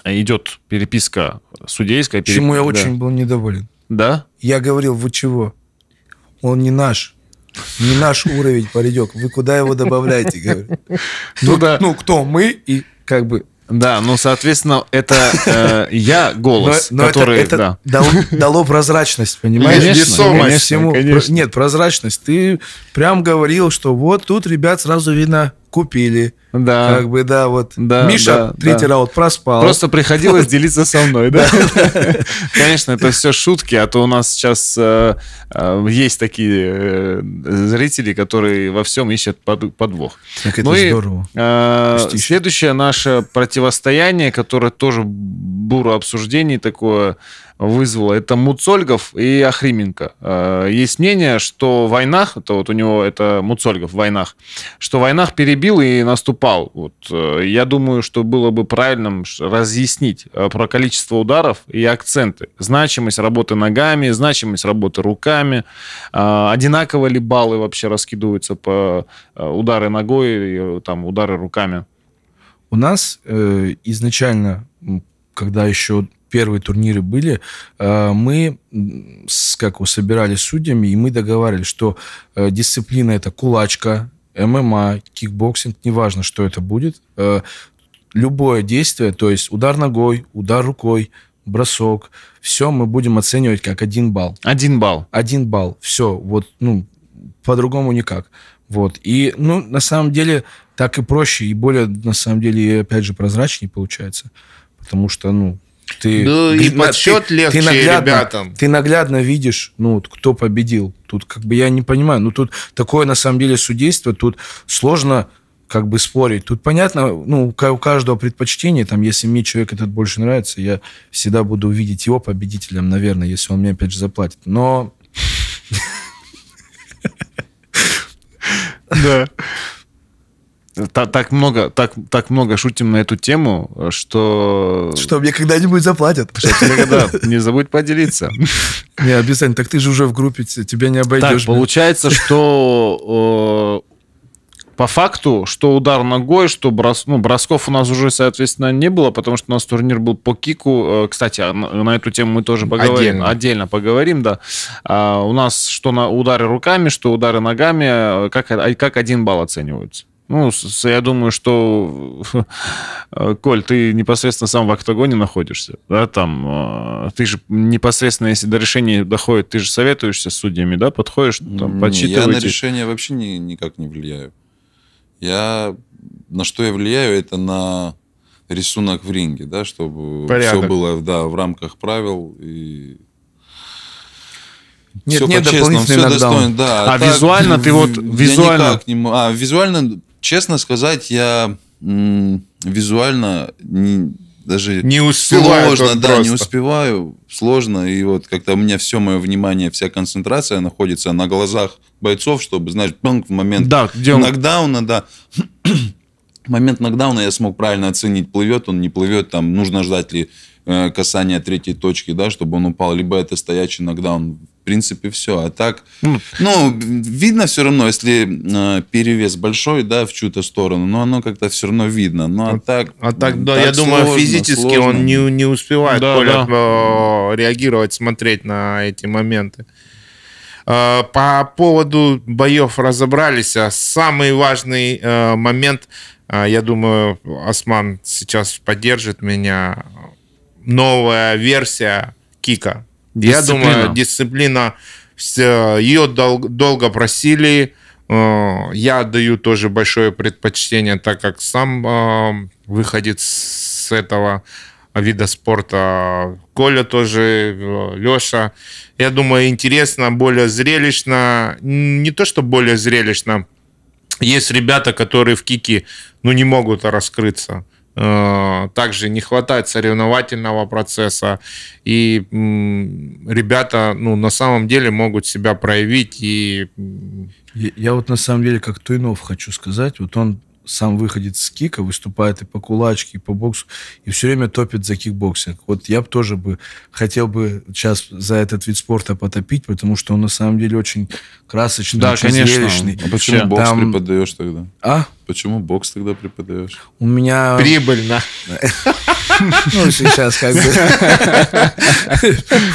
идет переписка судейская. Переп... я да. очень был недоволен. Да? Я говорил, вы чего? Он не наш. Не наш уровень, паренек. Вы куда его добавляете? Ну, ну, да. ну, кто мы и как бы да, ну, соответственно, это э, я голос, но, но который... Это, это да. дал дало прозрачность, понимаешь? Весомость. Всему. Конечно. Нет, прозрачность. Ты прям говорил, что вот тут, ребят, сразу видно купили. Да. Как бы, да, вот. Да, Миша да, третий да. раунд проспал. Просто приходилось делиться со мной, да? Конечно, это все шутки, а то у нас сейчас э, э, есть такие э, зрители, которые во всем ищут подвох. Как это ну здорово. Следующее наше противостояние, которое тоже буро обсуждений такое, вызвало. Это Муцольгов и Ахрименко. Э, есть мнение, что в Войнах, это вот у него это Муцольгов, Войнах, что в Войнах перебил и наступал. Вот. Э, я думаю, что было бы правильным разъяснить э, про количество ударов и акценты. Значимость работы ногами, значимость работы руками, одинаково ли баллы вообще раскидываются по удары ногой и там удары руками. У нас э, изначально, когда еще первые турниры были, э, мы как собирали судьями, и мы договаривались, что э, дисциплина это кулачка, ММА, кикбоксинг, неважно, что это будет, э, любое действие, то есть удар ногой, удар рукой, бросок, все мы будем оценивать как один балл. Один балл. Один балл. Все, вот, ну, по-другому никак. Вот. И, ну, на самом деле, так и проще, и более, на самом деле, опять же, прозрачнее получается. Потому что, ну, ты, да и подсчет ты, легче ты наглядно, ребятам. Ты наглядно видишь, ну, вот, кто победил. Тут как бы я не понимаю. Ну, тут такое на самом деле судейство, тут сложно как бы спорить. Тут понятно, ну, у каждого предпочтение. там, если мне человек этот больше нравится, я всегда буду видеть его победителем, наверное, если он мне опять же заплатит. Но... Да та, так много, так, так много шутим на эту тему, что... Что мне когда-нибудь заплатят. Что тебе когда? Не забудь поделиться. Не, обязательно. Так ты же уже в группе, тебя не обойдешь. Так, получается, что э, по факту, что удар ногой, что брос, ну, бросков у нас уже, соответственно, не было, потому что у нас турнир был по кику. Э, кстати, а на, на эту тему мы тоже поговорим. Отдельно, отдельно поговорим, да. А, у нас что на удары руками, что удары ногами, э, как, как один балл оцениваются? Ну, я думаю, что, э, Коль, ты непосредственно сам в октагоне находишься, да, там, э, ты же непосредственно, если до решения доходит, ты же советуешься с судьями, да, подходишь, там, подсчитываете. Я на решение вообще ни, никак не влияю. Я, на что я влияю, это на рисунок в ринге, да, чтобы Порядок. все было, да, в рамках правил и нет, все нет дополнительных нокдаунов. Да, а, а так, визуально ты вот визуально. Никак не, а визуально Честно сказать, я визуально не, даже не успеваю сложно, да, просто. не успеваю, сложно, и вот как-то у меня все мое внимание, вся концентрация находится на глазах бойцов, чтобы, знаешь, панк в момент да, где он... нокдауна, да, момент нокдауна я смог правильно оценить, плывет он, не плывет, там нужно ждать ли э, касания третьей точки, да, чтобы он упал, либо это стоячий нокдаун принципе, все. А так, ну, ну видно все равно, если э, перевес большой, да, в чью-то сторону, но оно как-то все равно видно. Ну, а, а так... А так, да, так я сложно, думаю, физически сложно. он не, не успевает да, Коля, да. Э, реагировать, смотреть на эти моменты. Э, по поводу боев разобрались. А самый важный э, момент, я думаю, Осман сейчас поддержит меня, новая версия Кика. Дисциплина. Я думаю, дисциплина, э, ее долго просили. Э, я даю тоже большое предпочтение, так как сам э, выходит с этого вида спорта. Коля тоже, Леша. Я думаю, интересно, более зрелищно. Не то, что более зрелищно. Есть ребята, которые в кике ну, не могут раскрыться. Э, также не хватает соревновательного процесса, и ребята, ну, на самом деле могут себя проявить и... Я, я вот на самом деле как Туйнов хочу сказать, вот он сам выходит с кика, выступает и по кулачке, и по боксу, и все время топит за кикбоксинг. Вот я бы тоже бы хотел бы сейчас за этот вид спорта потопить, потому что он на самом деле очень красочный, да, очень конечно. зрелищный. А почему бокс Там... преподаешь тогда? А? Почему бокс тогда преподаешь? У меня... Прибыльно. Ну, сейчас как бы...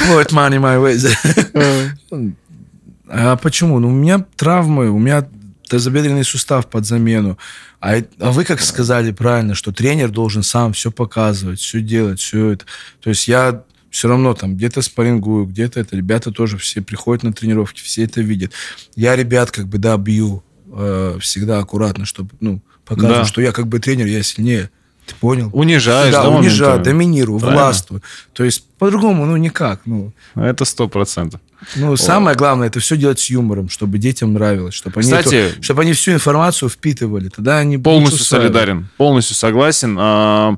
Floyd money my ways. А почему? Ну, у меня травмы, у меня тазобедренный сустав под замену. А, а вы как сказали правильно, что тренер должен сам все показывать, все делать, все это. То есть я все равно там где-то спаррингую, где-то это. Ребята тоже все приходят на тренировки, все это видят. Я ребят как бы, да, бью э, всегда аккуратно, чтобы, ну, показывать, да. что я как бы тренер, я сильнее. Ты понял? Унижаешь, да, унижаю, доминирую, властвую. То есть по-другому, ну, никак. Ну. Это сто процентов. Ну, О. самое главное, это все делать с юмором, чтобы детям нравилось, чтобы, Кстати, они, чтобы они всю информацию впитывали. Тогда они Полностью солидарен, полностью согласен. А,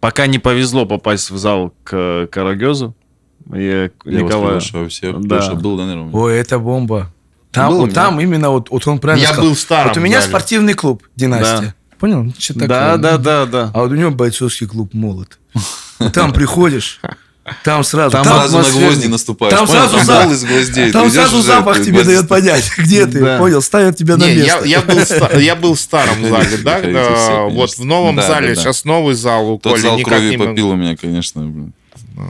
пока не повезло попасть в зал к Карагезу. Я, я Николая. вас приглашаю всех, да. Потому, был, да, наверное. Ой, это бомба. Там, был, вот, там именно вот, вот он правильно я сказал. был старым. Вот у меня зале. спортивный клуб «Династия». Да. Понял? Что да, такое, ну? да, да, да. А вот у него бойцовский клуб «Молот». Там приходишь, там сразу... Там, там сразу на гвозди наступаешь. Там понял? сразу, там из гвоздей. Там сразу запах тебе гвозди... дает понять, где ты, да. понял? Ставят тебя на Не, место. Я, я, был, я был в старом зале, да? да э, вот в новом да, зале, да, сейчас новый зал у Тот Коли. зал крови попил у меня, конечно, блин.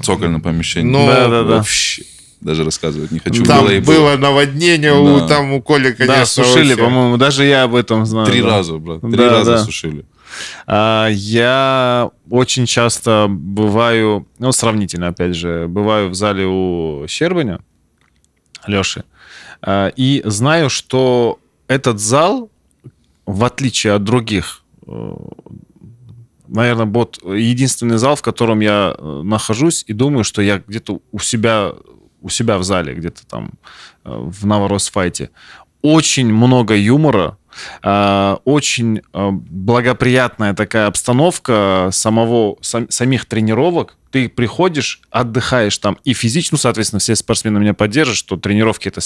Цокольное помещение. Ну, да, да, да. вообще даже рассказывать не хочу. Там было, было наводнение, да. у, там у Коли, конечно. Да, сушили, по-моему, даже я об этом знаю. Три да. раза, брат, три да, раза да. сушили. А, я очень часто бываю, ну, сравнительно, опять же, бываю в зале у Щербаня, Леши, а, и знаю, что этот зал, в отличие от других э, наверное, вот единственный зал, в котором я э, нахожусь и думаю, что я где-то у себя у себя в зале, где-то там э, в Новоросфайте. Очень много юмора, э, очень э, благоприятная такая обстановка самого, сам, самих тренировок. Ты приходишь, отдыхаешь там и физически, ну, соответственно, все спортсмены меня поддержат, что тренировки это,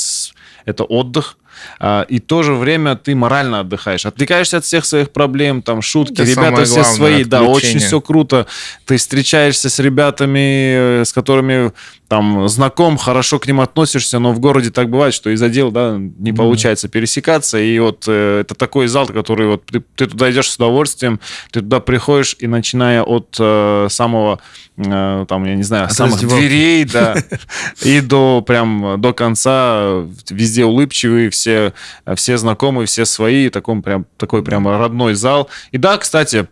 это отдых, а, и то же время ты морально отдыхаешь, отвлекаешься от всех своих проблем, там шутки, Это ребята все главное, свои, отключение. да, очень все круто, ты встречаешься с ребятами, э, с которыми там знаком, хорошо к ним относишься, но в городе так бывает, что из-за дел, да, не mm-hmm. получается пересекаться, и вот э, это такой зал, который вот ты, ты туда идешь с удовольствием, ты туда приходишь и начиная от э, самого э, там я не знаю от самых раздевалки. дверей, да, и до прям до конца везде улыбчивые, все все, все знакомые, все свои, таком прям, такой прям родной зал. И да, кстати,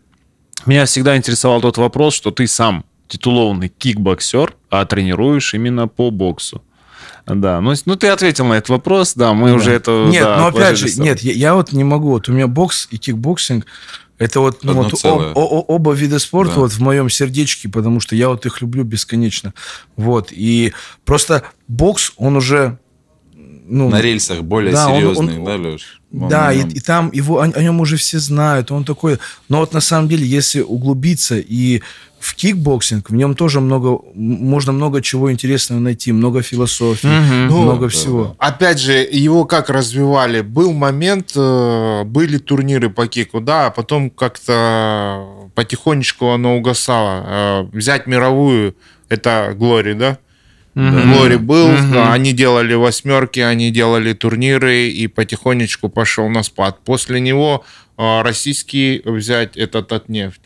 меня всегда интересовал тот вопрос, что ты сам титулованный кикбоксер, а тренируешь именно по боксу. Да, ну, ну ты ответил на этот вопрос, да, мы да. уже это... Нет, да, ну опять же, нет, я, я вот не могу, вот у меня бокс и кикбоксинг, это вот, ну, вот об, о, оба вида спорта да. вот в моем сердечке, потому что я вот их люблю бесконечно. Вот, и просто бокс, он уже ну, на рельсах более да, серьезный, он, он, да, Леш? да, и, и там его о, о нем уже все знают. Он такой. Но вот на самом деле, если углубиться и в кикбоксинг, в нем тоже много, можно много чего интересного найти, много философии, угу. много да, всего. Опять же, его как развивали. Был момент, э, были турниры по кику, да, а потом как-то потихонечку оно угасало. Э, взять мировую, это Глори, да? Mm-hmm. Лори был, mm-hmm. они делали восьмерки, они делали турниры, и потихонечку пошел на спад. После него а, российский взять это Татнефть.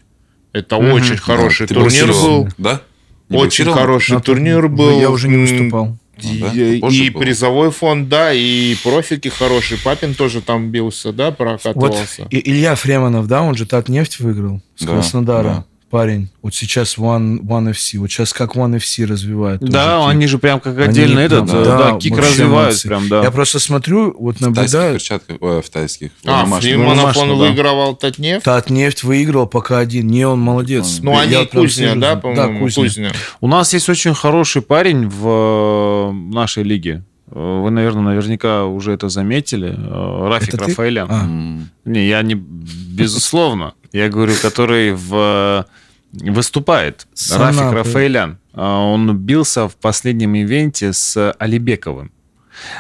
Это mm-hmm. очень хороший да, турнир был. Да? Не очень боксировал? хороший Но турнир был. Я уже не выступал. И, ну, да? и было. призовой фонд, да, и профики хорошие. Папин тоже там бился, да, прокатывался. Вот и Илья Фреманов, да, он же Татнефть выиграл с да, Краснодара. Да парень, вот сейчас One, One FC, вот сейчас как One FC развивает Да, кик. они же прям как отдельно они, этот, э, да, да, да кик развивают прям, да. Я просто смотрю, вот наблюдаю. Э, в тайских перчатках, в тайских. А, Фриманов он да. выигрывал Татнефть? Татнефть выиграл пока один, не он молодец. Ну, они Я Кузня, да, по-моему? Да, Кузня. Кузня. У нас есть очень хороший парень в э, нашей лиге, вы, наверное, наверняка уже это заметили. Э, Рафик это Рафаэлян. А. Не, я не... Безусловно. Я говорю, который в... Э, выступает. Санапы. Рафик Рафаэлян. Э, он бился в последнем ивенте с Алибековым.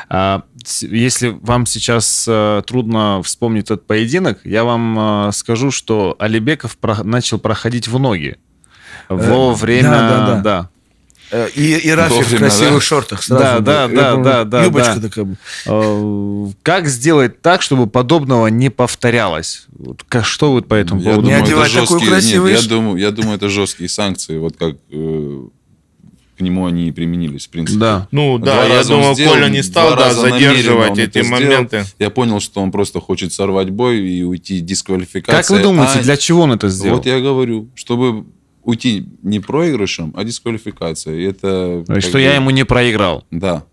А, если вам сейчас трудно вспомнить этот поединок, я вам скажу, что Алибеков начал проходить в ноги во время, да, да, да. да, Э, и, и Рафи в красивых да? шортах сразу. Да, был. да, да, помню, да, да. Юбочка да. такая. Э, как сделать так, чтобы подобного не повторялось? что вы по этому я поводу? Думаю, не одевать жесткие, такую красивую... Нет, я, думаю, я думаю, это жесткие санкции, вот как э, к нему они и применились, в принципе. Да. Ну да, два я думаю, сделал, Коля не стал да, задерживать эти моменты. Сделал. Я понял, что он просто хочет сорвать бой и уйти дисквалификация. Как вы думаете, а, для чего он это сделал? Вот я говорю, чтобы уйти не проигрышем, а дисквалификация. И Это То что бы... я ему не проиграл. Да.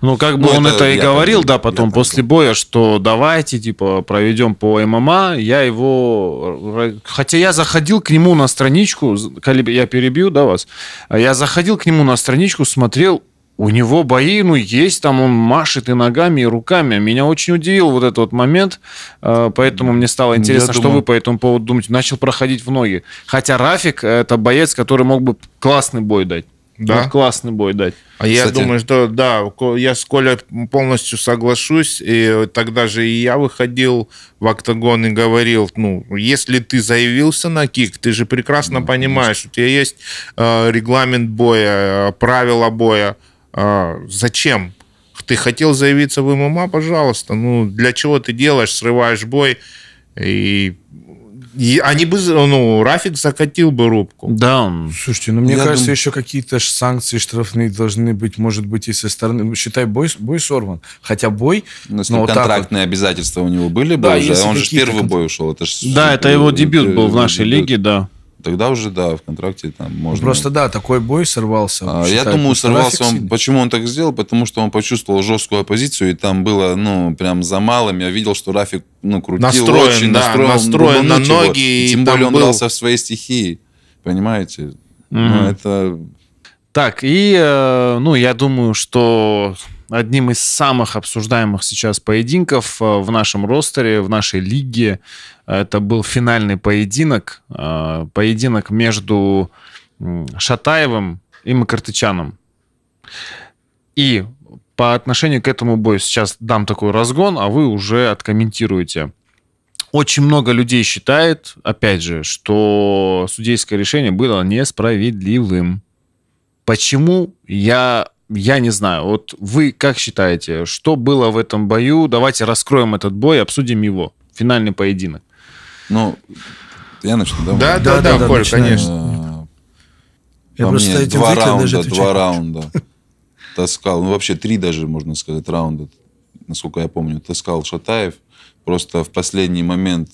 Ну, как бы ну, он это, это и говорил, так, да, потом после так. боя, что давайте, типа, проведем по ММА. Я его... Э, хотя я заходил к нему на страничку, я перебью, да, вас? Я заходил к нему на страничку, смотрел, у него бои, ну, есть, там он машет и ногами, и руками. Меня очень удивил вот этот вот момент, э, поэтому мне стало интересно, Я что думаю... вы по этому поводу думаете. Начал проходить в ноги. Хотя Рафик – это боец, который мог бы классный бой дать. Да. Вот классный бой дать. А я Кстати... думаю, что да, я с Колей полностью соглашусь. И тогда же и я выходил в октагон и говорил, ну, если ты заявился на кик, ты же прекрасно ну, понимаешь, конечно. у тебя есть э, регламент боя, э, правила боя а, зачем? Ты хотел заявиться в ММА, пожалуйста. Ну, для чего ты делаешь, срываешь бой? И, и они бы, ну, Рафик закатил бы рубку. Да. Слушайте, ну, мне Я кажется, дум... еще какие-то санкции штрафные должны быть, может быть, и со стороны... Ну, считай, бой, бой сорван. Хотя бой... Но ну, но ну, контрактные вот обязательства у него были да, бы уже, он же первый кон... бой ушел. Это ж да, это его дебют э, был в э, нашей дебют. лиге, да. Тогда уже, да, в контракте там можно... Просто, да, такой бой сорвался. А, считай, я думаю, сорвался он... Почему он так сделал? Потому что он почувствовал жесткую оппозицию, и там было, ну, прям за малым. Я видел, что Рафик, ну, крутил настроен, очень, да, настроил, настроен на ноги. И тем более он был... дался в своей стихии, понимаете? Mm-hmm. Ну, это... Так, и, э, ну, я думаю, что одним из самых обсуждаемых сейчас поединков э, в нашем ростере, в нашей лиге. Это был финальный поединок. Э, поединок между Шатаевым и Макартычаном. И по отношению к этому бою сейчас дам такой разгон, а вы уже откомментируете. Очень много людей считает, опять же, что судейское решение было несправедливым. Почему я я не знаю, вот вы как считаете, что было в этом бою? Давайте раскроем этот бой, обсудим его. Финальный поединок. Ну, я начну, да? Да, да, да, Коль, конечно. Я просто мне два раунда, два раунда таскал, ну вообще три даже, можно сказать, раунда, насколько я помню, таскал Шатаев. Просто в последний момент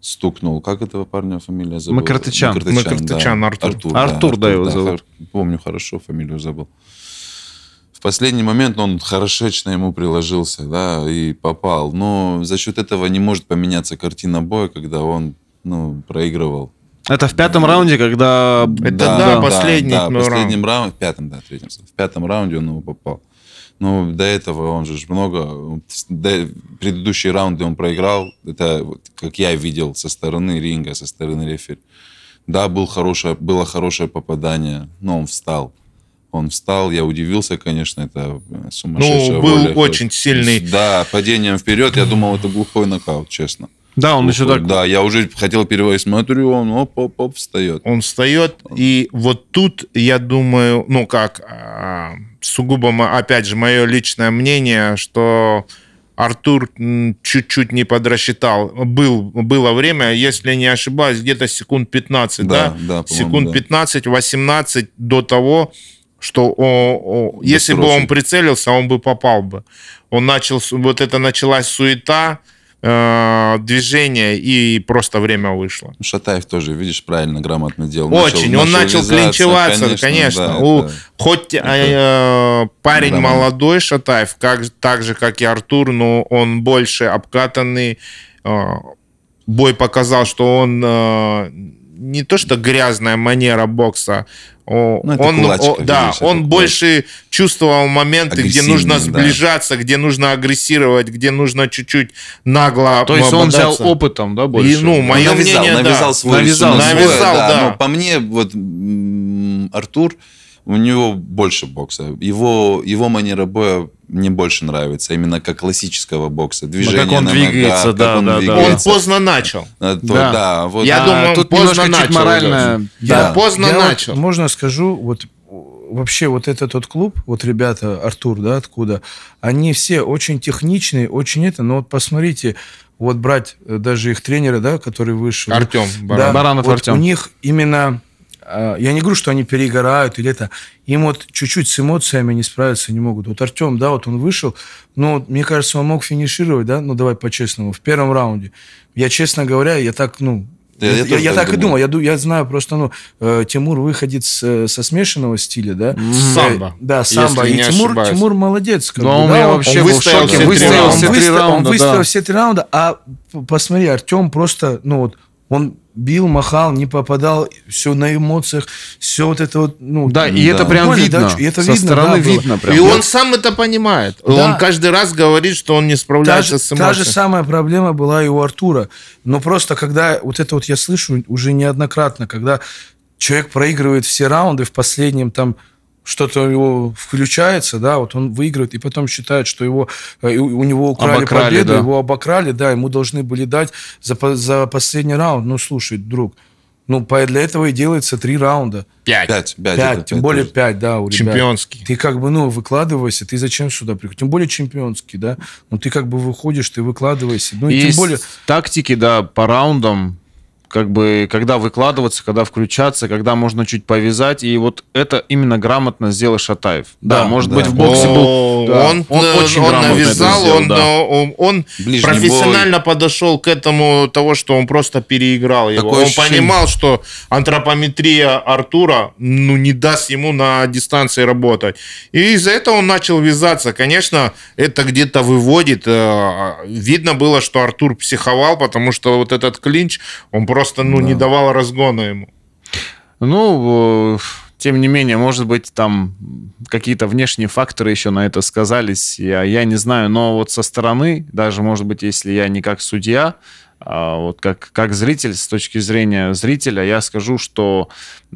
стукнул. Как этого парня фамилия забыл? Макартычан. Макартычан, да. Артур. Артур, Артур, да, да, его зовут. помню хорошо, фамилию забыл в последний момент он хорошечно ему приложился, да, и попал. Но за счет этого не может поменяться картина боя, когда он, ну, проигрывал. Это в пятом раунде, когда... Это, да, да, да последний да, да, последнем раунде, в пятом, да, третьем, в пятом раунде он его попал. Но до этого он же много... предыдущие раунды он проиграл. Это, как я видел, со стороны ринга, со стороны рефери. Да, был хорошее, было хорошее попадание, но он встал. Он встал, я удивился, конечно, это э, сумасшедшая Ну, был воля. очень сильный. Да, падением вперед, я думал, это глухой нокаут, честно. Да, он еще так... Да, я уже хотел первое смотрю, он оп-оп-оп встает. Он встает, он... и вот тут, я думаю, ну как, а, сугубо, опять же, мое личное мнение, что Артур чуть-чуть не подрасчитал. Был, было время, если не ошибаюсь, где-то секунд 15, да? Да, да Секунд да. 15-18 до того, что о, о, если бы он прицелился, он бы попал бы. Он начал, вот это началась суета, э, движение, и просто время вышло. Шатаев тоже, видишь, правильно, грамотно делал. Очень, начал, он начал клинчеваться, конечно. конечно. Да, У, это, хоть это, э, э парень да, молодой Шатаев, как, так же, как и Артур, но он больше обкатанный. Э, бой показал, что он... Э, не то что грязная манера бокса, ну, он, о, да, видишь, он больше чувствовал моменты, где нужно сближаться, да. где нужно агрессировать, где нужно чуть-чуть нагло. То есть он взял опытом, да, больше. И, ну, мое навязал, мнение, навязал да. свой, навязал, свой, навязал, да. да. Но ну, по мне вот Артур у него больше бокса. Его, его манера боя мне больше нравится, именно как классического бокса. Ну, Движение Но как он на двигается, ногах, да, как он да, двигается. Он поздно начал. Э, то, да. да, вот. Я а, думаю, тут поздно начал. Морально... Да. Я поздно я начал. Вот, можно скажу, вот вообще вот этот вот клуб, вот ребята, Артур, да, откуда, они все очень техничные, очень это, но вот посмотрите, вот брать э, даже их тренера, да, который вышел. Артем, Баран. да, Баранов вот Артем. У них именно а, я не говорю, что они перегорают или это. Им вот чуть-чуть с эмоциями не справиться не могут. Вот Артем, да, вот он вышел, но мне кажется, он мог финишировать, да, ну давай по-честному, в первом раунде. Я, честно говоря, я так, ну, я, я, я, я так думал. и думал. Я, я знаю просто, ну, э, Тимур выходит с, э, со смешанного стиля, да? Э, самбо. Э, да, самбо. И Тимур, Тимур молодец. Как Но бы, он да, вообще он выстоял, все, выстоял, три раунда, он выстоял да. все три раунда. А посмотри, Артем просто, ну вот, он бил, махал, не попадал, все на эмоциях, все вот это вот, ну да, и да. это прям Более, видно, да, это со видно, стороны да, видно, прям. и он сам это понимает, да. он каждый раз говорит, что он не справляется та же, с эмоциями. Та же самая проблема была и у Артура, но просто когда вот это вот я слышу уже неоднократно, когда человек проигрывает все раунды в последнем там что-то его включается, да, вот он выигрывает, и потом считает, что его, э, у него украли обокрали, победу, да. его обокрали, да, ему должны были дать за, за последний раунд. Ну, слушай, друг, ну, для этого и делается три раунда. Пять. Пять, пять, пять это, тем более тоже. пять, да, у ребят. Чемпионский. Ты как бы, ну, выкладывайся, ты зачем сюда приходишь? Тем более чемпионский, да. Ну, ты как бы выходишь, ты выкладывайся. Ну, и, и тем более... тактики, да, по раундам как бы, когда выкладываться, когда включаться, когда можно чуть повязать. И вот это именно грамотно сделал Шатаев. Да, да может да. быть, в боксе был... Да. Э, он, он очень он навязал, сделал, он, да. он, он профессионально бой. подошел к этому того, что он просто переиграл Такое его. он понимал, что антропометрия Артура ну, не даст ему на дистанции работать. И из-за этого он начал вязаться. Конечно, это где-то выводит. Э, видно было, что Артур психовал, потому что вот этот клинч, он просто просто ну, да. не давала разгона ему. Ну, тем не менее, может быть, там какие-то внешние факторы еще на это сказались. Я, я не знаю, но вот со стороны, даже, может быть, если я не как судья, а, вот как, как зритель, с точки зрения зрителя, я скажу, что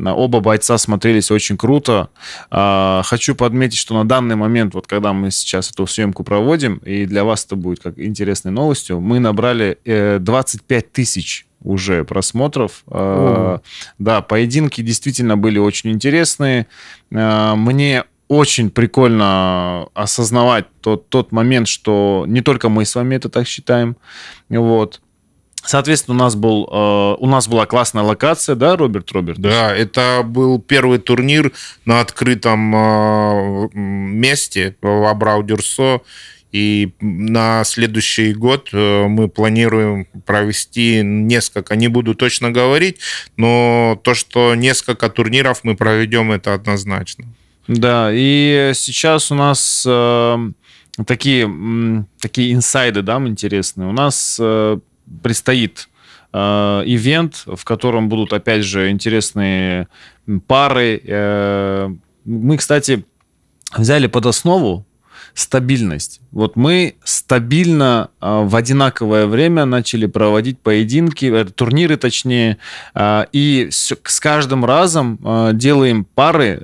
а, оба бойца смотрелись очень круто. А, хочу подметить, что на данный момент, вот когда мы сейчас эту съемку проводим, и для вас это будет как интересной новостью, мы набрали 25 э, тысяч уже просмотров. О. Да, поединки действительно были очень интересные. Мне очень прикольно осознавать тот, тот момент, что не только мы с вами это так считаем, вот, Соответственно, у нас, был, э, у нас была классная локация, да, Роберт Роберт? Да, это был первый турнир на открытом э, месте в Абрау-Дюрсо. И на следующий год э, мы планируем провести несколько, не буду точно говорить, но то, что несколько турниров мы проведем, это однозначно. Да, и сейчас у нас э, такие, такие инсайды, да, интересные. У нас э, предстоит э, ивент, в котором будут, опять же, интересные пары. Э, мы, кстати, взяли под основу стабильность. Вот мы стабильно э, в одинаковое время начали проводить поединки, турниры точнее, и с каждым разом делаем пары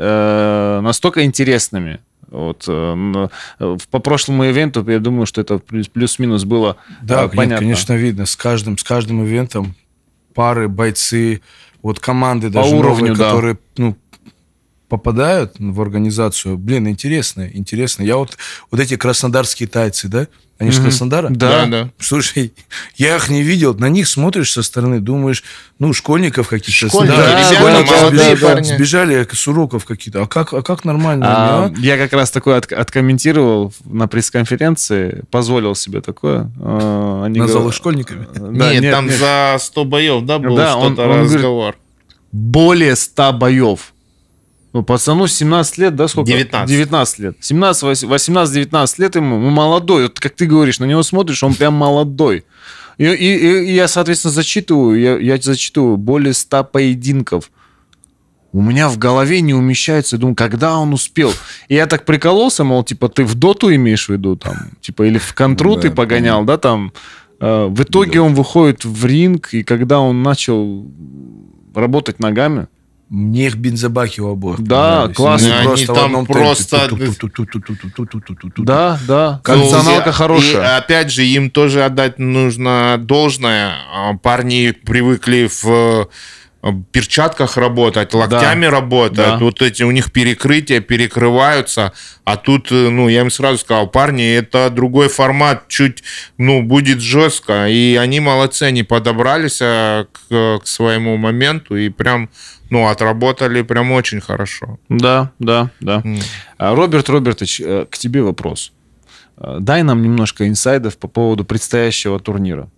настолько интересными, вот, э, э, по прошлому ивенту, я думаю, что это плюс-минус было э, да, понятно. Да, конечно, видно. С каждым, с каждым ивентом пары, бойцы, вот команды даже по уровню, новые, да. которые ну, попадают в организацию, блин, интересно, интересно. Я вот, вот эти краснодарские тайцы, да? Они mm-hmm. же Краснодара? Да, да, Слушай, я их не видел. На них смотришь со стороны, думаешь, ну, школьников каких-то. Школьники, да, да, ребята, да, молодые сбежали, парни. Сбежали с уроков какие-то. А как, а как нормально? А, а? Я как раз такое от, откомментировал на пресс-конференции, позволил себе такое. А, они Назвал говорят, их школьниками? А, да, нет, нет, там нет. за 100 боев, да, был да, что-то разговор? Он говорит, Более 100 боев. Ну, пацану 17 лет, да, сколько? 19. 19 лет. 17, 18-19 лет ему, ну, молодой. Вот как ты говоришь, на него смотришь, он прям молодой. И, и, и я, соответственно, зачитываю, я, я зачитываю более 100 поединков. У меня в голове не умещается, я думаю, когда он успел? И я так прикололся, мол, типа, ты в доту имеешь в виду, там, типа, или в контру ты погонял, да, там. Э, в итоге он выходит в ринг, и когда он начал работать ногами, мне их бензобаки в обоих. Да, классно. Они, просто там в просто... Да, да. Концоналка хорошая. И опять же, им тоже отдать нужно должное. Парни привыкли в перчатках работать, локтями да. работать. Да. Вот эти у них перекрытия перекрываются. А тут, э, ну, я им сразу сказал, парни, это другой формат, чуть, ну, будет жестко. И они молодцы, они подобрались э, к, к своему моменту и прям, ну, отработали прям очень хорошо. Да, да, да. Mm. Роберт Робертович, э, к тебе вопрос. Дай нам немножко инсайдов по поводу предстоящего турнира.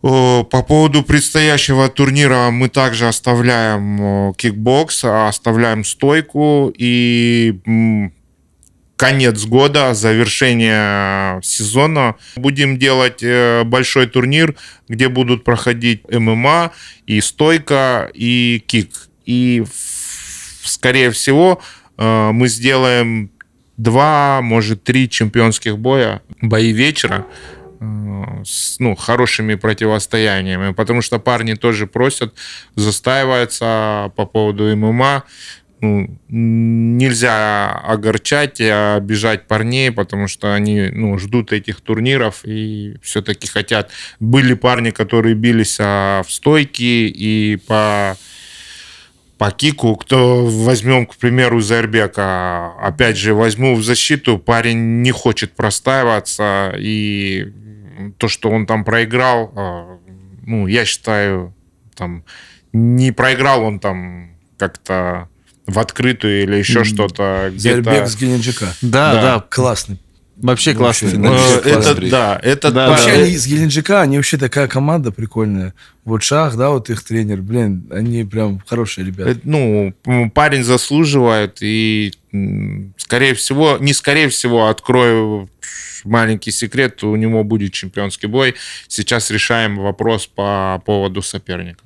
По поводу предстоящего турнира мы также оставляем кикбокс, а, оставляем стойку и конец года, завершение сезона. Будем делать э, большой турнир, где будут проходить ММА и стойка и кик. И скорее всего э, мы сделаем два, может три чемпионских боя, бои вечера. Э, с ну, хорошими противостояниями, потому что парни тоже просят, застаиваются по поводу ММА. Ну, нельзя огорчать и обижать парней, потому что они ну, ждут этих турниров и все-таки хотят. Были парни, которые бились а, в стойке и по по кику, кто возьмем, к примеру, Зербека, опять же, возьму в защиту, парень не хочет простаиваться, и то, что он там проиграл, а, ну, я считаю, там, не проиграл он там как-то в открытую или еще mm-hmm. что-то. Зербек с Геленджика. Да, да, да, классный Вообще ну, классный. Ну, это, да, это да, вообще да. они из Геленджика, они вообще такая команда прикольная. Вот Шах, да, вот их тренер, блин, они прям хорошие ребята. Это, ну, парень заслуживает и, скорее всего, не скорее всего, открою маленький секрет, у него будет чемпионский бой. Сейчас решаем вопрос по поводу соперника.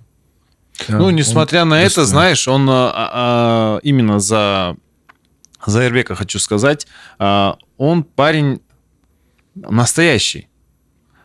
Да, ну, несмотря на это, знаешь, он а, а, именно за за Эрбека хочу сказать, а, он парень настоящий.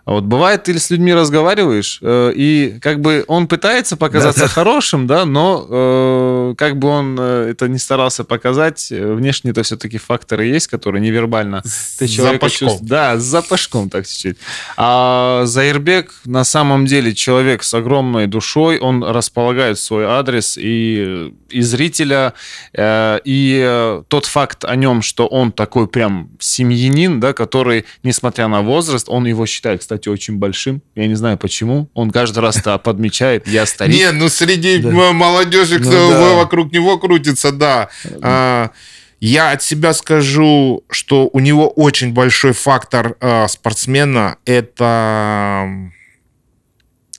А вот бывает, ты с людьми разговариваешь, э, и как бы он пытается показаться да, хорошим, да, но э, как бы он э, это не старался показать, внешне-то все-таки факторы есть, которые невербально. Ты человека чувствуешь. Да, с запашком так чуть-чуть. А Заирбек на самом деле человек с огромной душой, он располагает свой адрес и, и зрителя, и тот факт о нем, что он такой прям семьянин, да, который, несмотря на возраст, он его считает, кстати, кстати, очень большим. Я не знаю почему. Он каждый раз то подмечает, я старик. Не, ну среди молодежи, ну кто вокруг него крутится, да. А, я от себя скажу, что у него очень большой фактор э, спортсмена это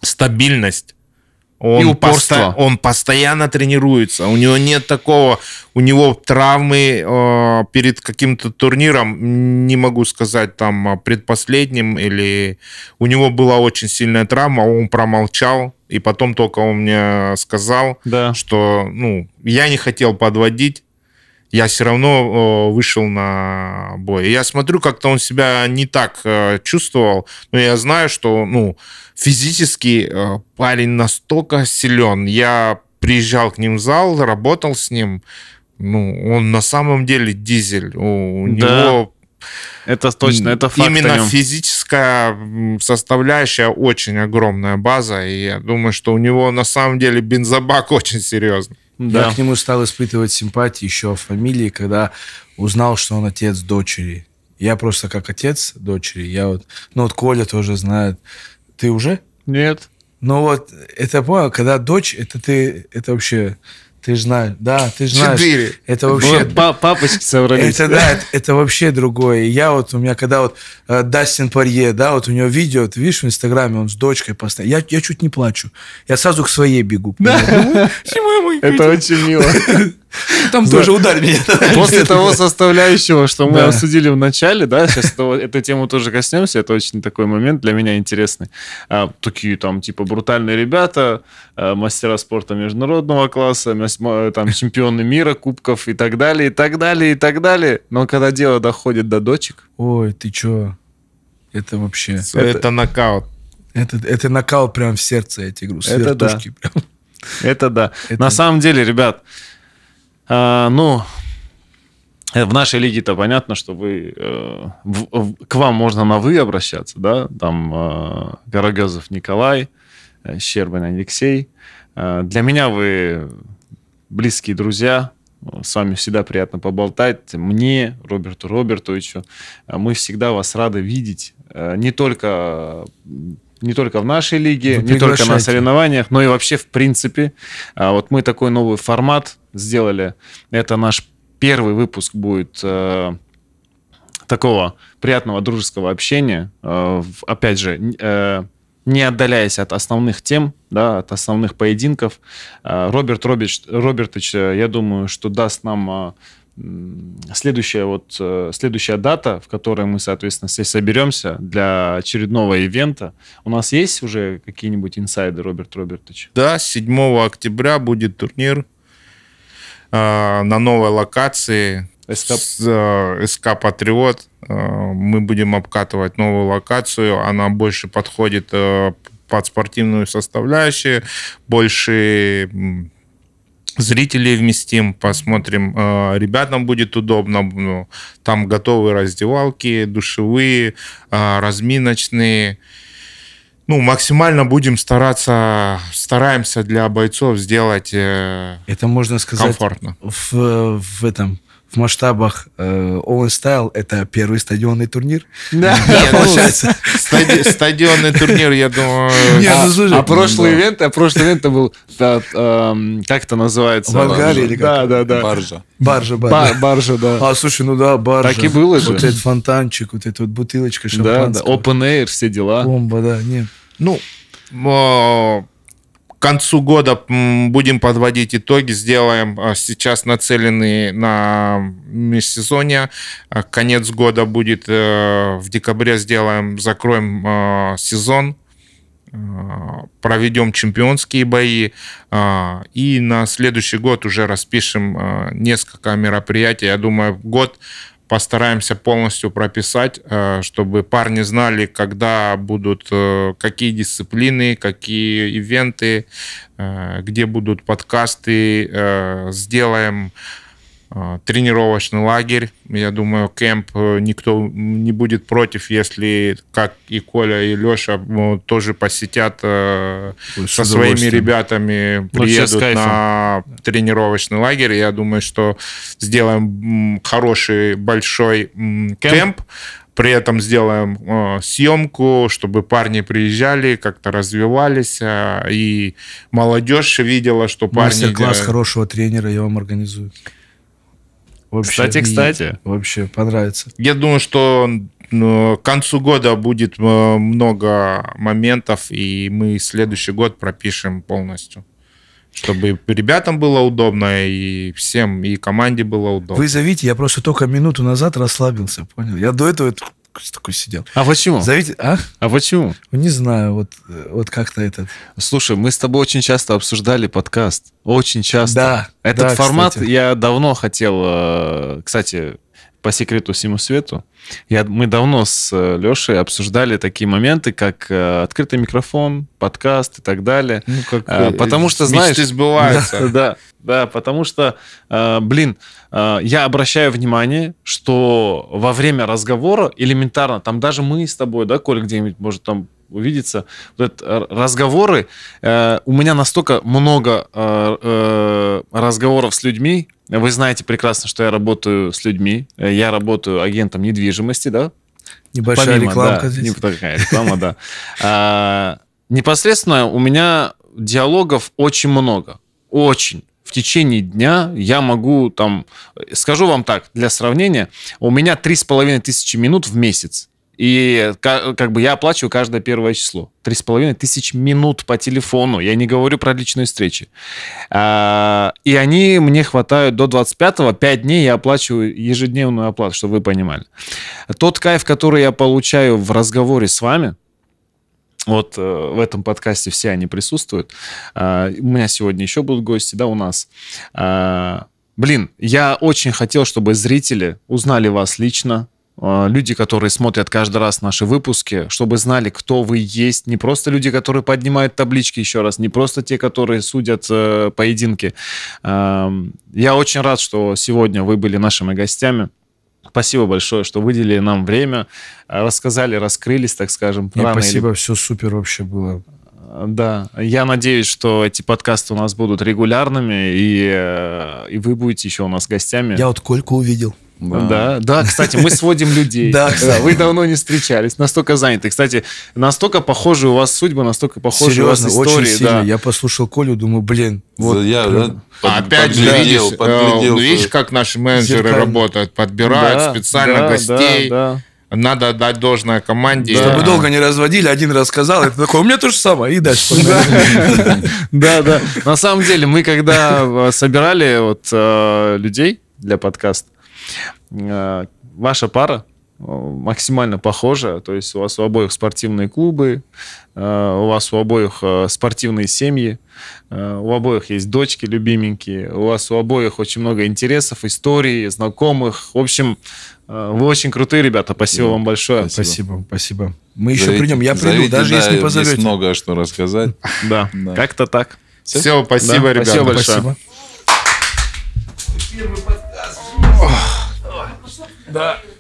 стабильность он, и упорство. Посто... он постоянно тренируется. У него нет такого, у него травмы э, перед каким-то турниром, не могу сказать там а, предпоследним или у него была очень сильная травма, он промолчал и потом только он мне сказал, да. что ну я не хотел подводить, я все равно вышел на бой. я смотрю, как-то он себя не так э, чувствовал, но я знаю, что ну, физически э, парень настолько силен. Я приезжал к ним в зал, работал с ним. Ну, он на самом деле дизель. У, да. него это точно, это факт. Именно физическая составляющая очень огромная база, и я думаю, что у него на самом деле бензобак очень серьезный. Да. Я к нему стал испытывать симпатии еще в фамилии, когда узнал, что он отец дочери. Я просто как отец дочери, я вот... Ну вот Коля тоже знает. Ты уже? Нет. Ну вот, это понял, когда дочь, это ты, это вообще ты же знаешь, да, ты же знаешь. Четыре. Это вообще... Было, папочки собрались. Это, да, это, это вообще другое. я вот, у меня когда вот э, Дастин Парье, да, вот у него видео, ты видишь в Инстаграме, он с дочкой постоянно. Я, я чуть не плачу. Я сразу к своей бегу. Да. Это очень мило. Там За... тоже ударь меня. После того составляющего, что мы да. обсудили в начале, да, сейчас этого, эту тему тоже коснемся, это очень такой момент для меня интересный. А, такие там, типа, брутальные ребята, а, мастера спорта международного класса, там, чемпионы мира, кубков и так далее, и так далее, и так далее. Но когда дело доходит до дочек... Ой, ты чё? Это вообще... Это, это нокаут. Это, это накал прям в сердце, я тебе говорю, это да. прям. Это да. Это... На самом деле, ребят, а, ну, э, в нашей лиге-то понятно, что вы э, в, в, к вам можно на вы обращаться, да? Там э, Горогезов Николай, э, Щербин Алексей. Э, для меня вы близкие друзья, с вами всегда приятно поболтать. Мне, Роберту Робертовичу, э, мы всегда вас рады видеть. Э, не только не только в нашей лиге, не только на соревнованиях, но и вообще в принципе. А вот мы такой новый формат сделали. Это наш первый выпуск будет э, такого приятного дружеского общения. Э, опять же, э, не отдаляясь от основных тем, да, от основных поединков. Роберт Робич, Робертович, я думаю, что даст нам следующая, вот, э, следующая дата, в которой мы, соответственно, здесь соберемся для очередного ивента. У нас есть уже какие-нибудь инсайды, Роберт Робертович? Да, 7 октября будет турнир э, на новой локации. СК, э, «Патриот». Э, мы будем обкатывать новую локацию. Она больше подходит под спортивную составляющую, больше зрителей вместим, посмотрим, э, ребятам будет удобно, ну, там готовы раздевалки, душевые, э, разминочные. Ну, максимально будем стараться, стараемся для бойцов сделать э, Это можно сказать комфортно. В, в этом в масштабах э, Owen Style это первый стадионный турнир. Да, ну, получается. Стадионный турнир, я думаю... Ну, а, а прошлый ивент, а прошлый ивент был, эм, как это называется? Вангаре или как? Да, да, да. Баржа. Баржа, баржа. да. А, слушай, ну да, баржа. Так и было же. Вот этот фонтанчик, вот эта вот бутылочка шампанского. Да, open air, все дела. Бомба, да, нет. Ну, а, к концу года будем подводить итоги, сделаем а, сейчас нацеленные на межсезонье. А, конец года будет э, в декабре сделаем, закроем а, сезон проведем чемпионские бои и на следующий год уже распишем несколько мероприятий. Я думаю, год постараемся полностью прописать, э, чтобы парни знали, когда будут э, какие дисциплины, какие ивенты, э, где будут подкасты. Сделаем а, тренировочный лагерь. Я думаю, кемп э, никто не будет против, если, как и Коля, и Леша, тоже посетят э, Ой, со своими ребятами, приедут на тренировочный лагерь. Я думаю, что сделаем хороший большой кемп. кемп при этом сделаем э, съемку, чтобы парни приезжали, как-то развивались, э, и молодежь видела, что парни... Мастер-класс хорошего тренера я вам организую. Вообще, кстати, кстати. Вообще понравится. Я думаю, что ну, к концу года будет э, много моментов, и мы следующий год пропишем полностью. Чтобы ребятам было удобно, и всем, и команде было удобно. Вы зовите, я просто только минуту назад расслабился, понял? Я до этого такой сидел. А почему? Завидел, а? А почему? Ну, не знаю, вот, вот как-то этот. Слушай, мы с тобой очень часто обсуждали подкаст. Очень часто. Да. Этот да, формат кстати. я давно хотел, э, кстати, по секрету всему свету. Я, мы давно с э, Лешей обсуждали такие моменты, как э, открытый микрофон, подкаст и так далее. Ну, как, э, э потому что, знаешь... Мечты сбываются. Да, да, потому что, э, блин, э, я обращаю внимание, что во время разговора элементарно, там даже мы с тобой, да, Коль, где-нибудь, может, там увидеться. Вот это э, разговоры. Э, у меня настолько много э, э, разговоров с людьми. Вы знаете прекрасно, что я работаю с людьми. Э, я работаю агентом недвижимости, да? Небольшая Помимо, рекламка да, здесь. Не такая реклама, да. А, непосредственно у меня диалогов очень много. Очень в течение дня я могу там, скажу вам так, для сравнения, у меня 3,5 тысячи минут в месяц. И как бы я оплачиваю каждое первое число. Три с половиной тысяч минут по телефону. Я не говорю про личные встречи. А, и они мне хватают до 25-го. Пять дней я оплачиваю ежедневную оплату, чтобы вы понимали. Тот кайф, который я получаю в разговоре с вами, вот э, в этом подкасте все они присутствуют. Э, у меня сегодня еще будут гости, да, у нас. Э, блин, я очень хотел, чтобы зрители узнали вас лично, а, люди, которые смотрят каждый раз наши выпуски, чтобы знали, кто вы есть. Не просто люди, которые поднимают таблички еще раз, не просто те, которые судят э, поединки. Э, я очень рад, что сегодня вы были нашими гостями. Спасибо большое, что выделили нам время, э, рассказали, раскрылись, так скажем. Нет, спасибо, или... все супер вообще было. Э, да, я надеюсь, что эти подкасты у нас будут регулярными, и, э, и вы будете еще у нас гостями. Я вот Кольку увидел. Да, да, кстати, мы сводим людей. Да, вы давно не встречались, настолько заняты. Кстати, настолько похожи у вас судьба, настолько похожи у вас истории. Очень сильно. Я послушал Колю, думаю, блин, вот. Я опять же э, ну, видишь, как наши менеджеры работают, подбирают специально гостей. Надо дать должное команде. Да. Чтобы долго не разводили, один рассказал, это такое, у меня то же самое, и дальше. Да, да. На самом деле, мы когда э, собирали вот э, людей для подкаста, Э, ваша пара э, максимально похожа, то есть у вас у обоих спортивные клубы, э, у вас у обоих спортивные семьи, у обоих есть дочки любименькие, у вас у обоих очень много интересов, историй, знакомых. В общем, вы очень крутые ребята. Спасибо вам большое. Спасибо, спасибо. Мы еще зовите, придем. Я приду, зовите, даже да, если не позовете. Есть много что рассказать. Да, как-то так. Все, спасибо, ребята. Спасибо большое. The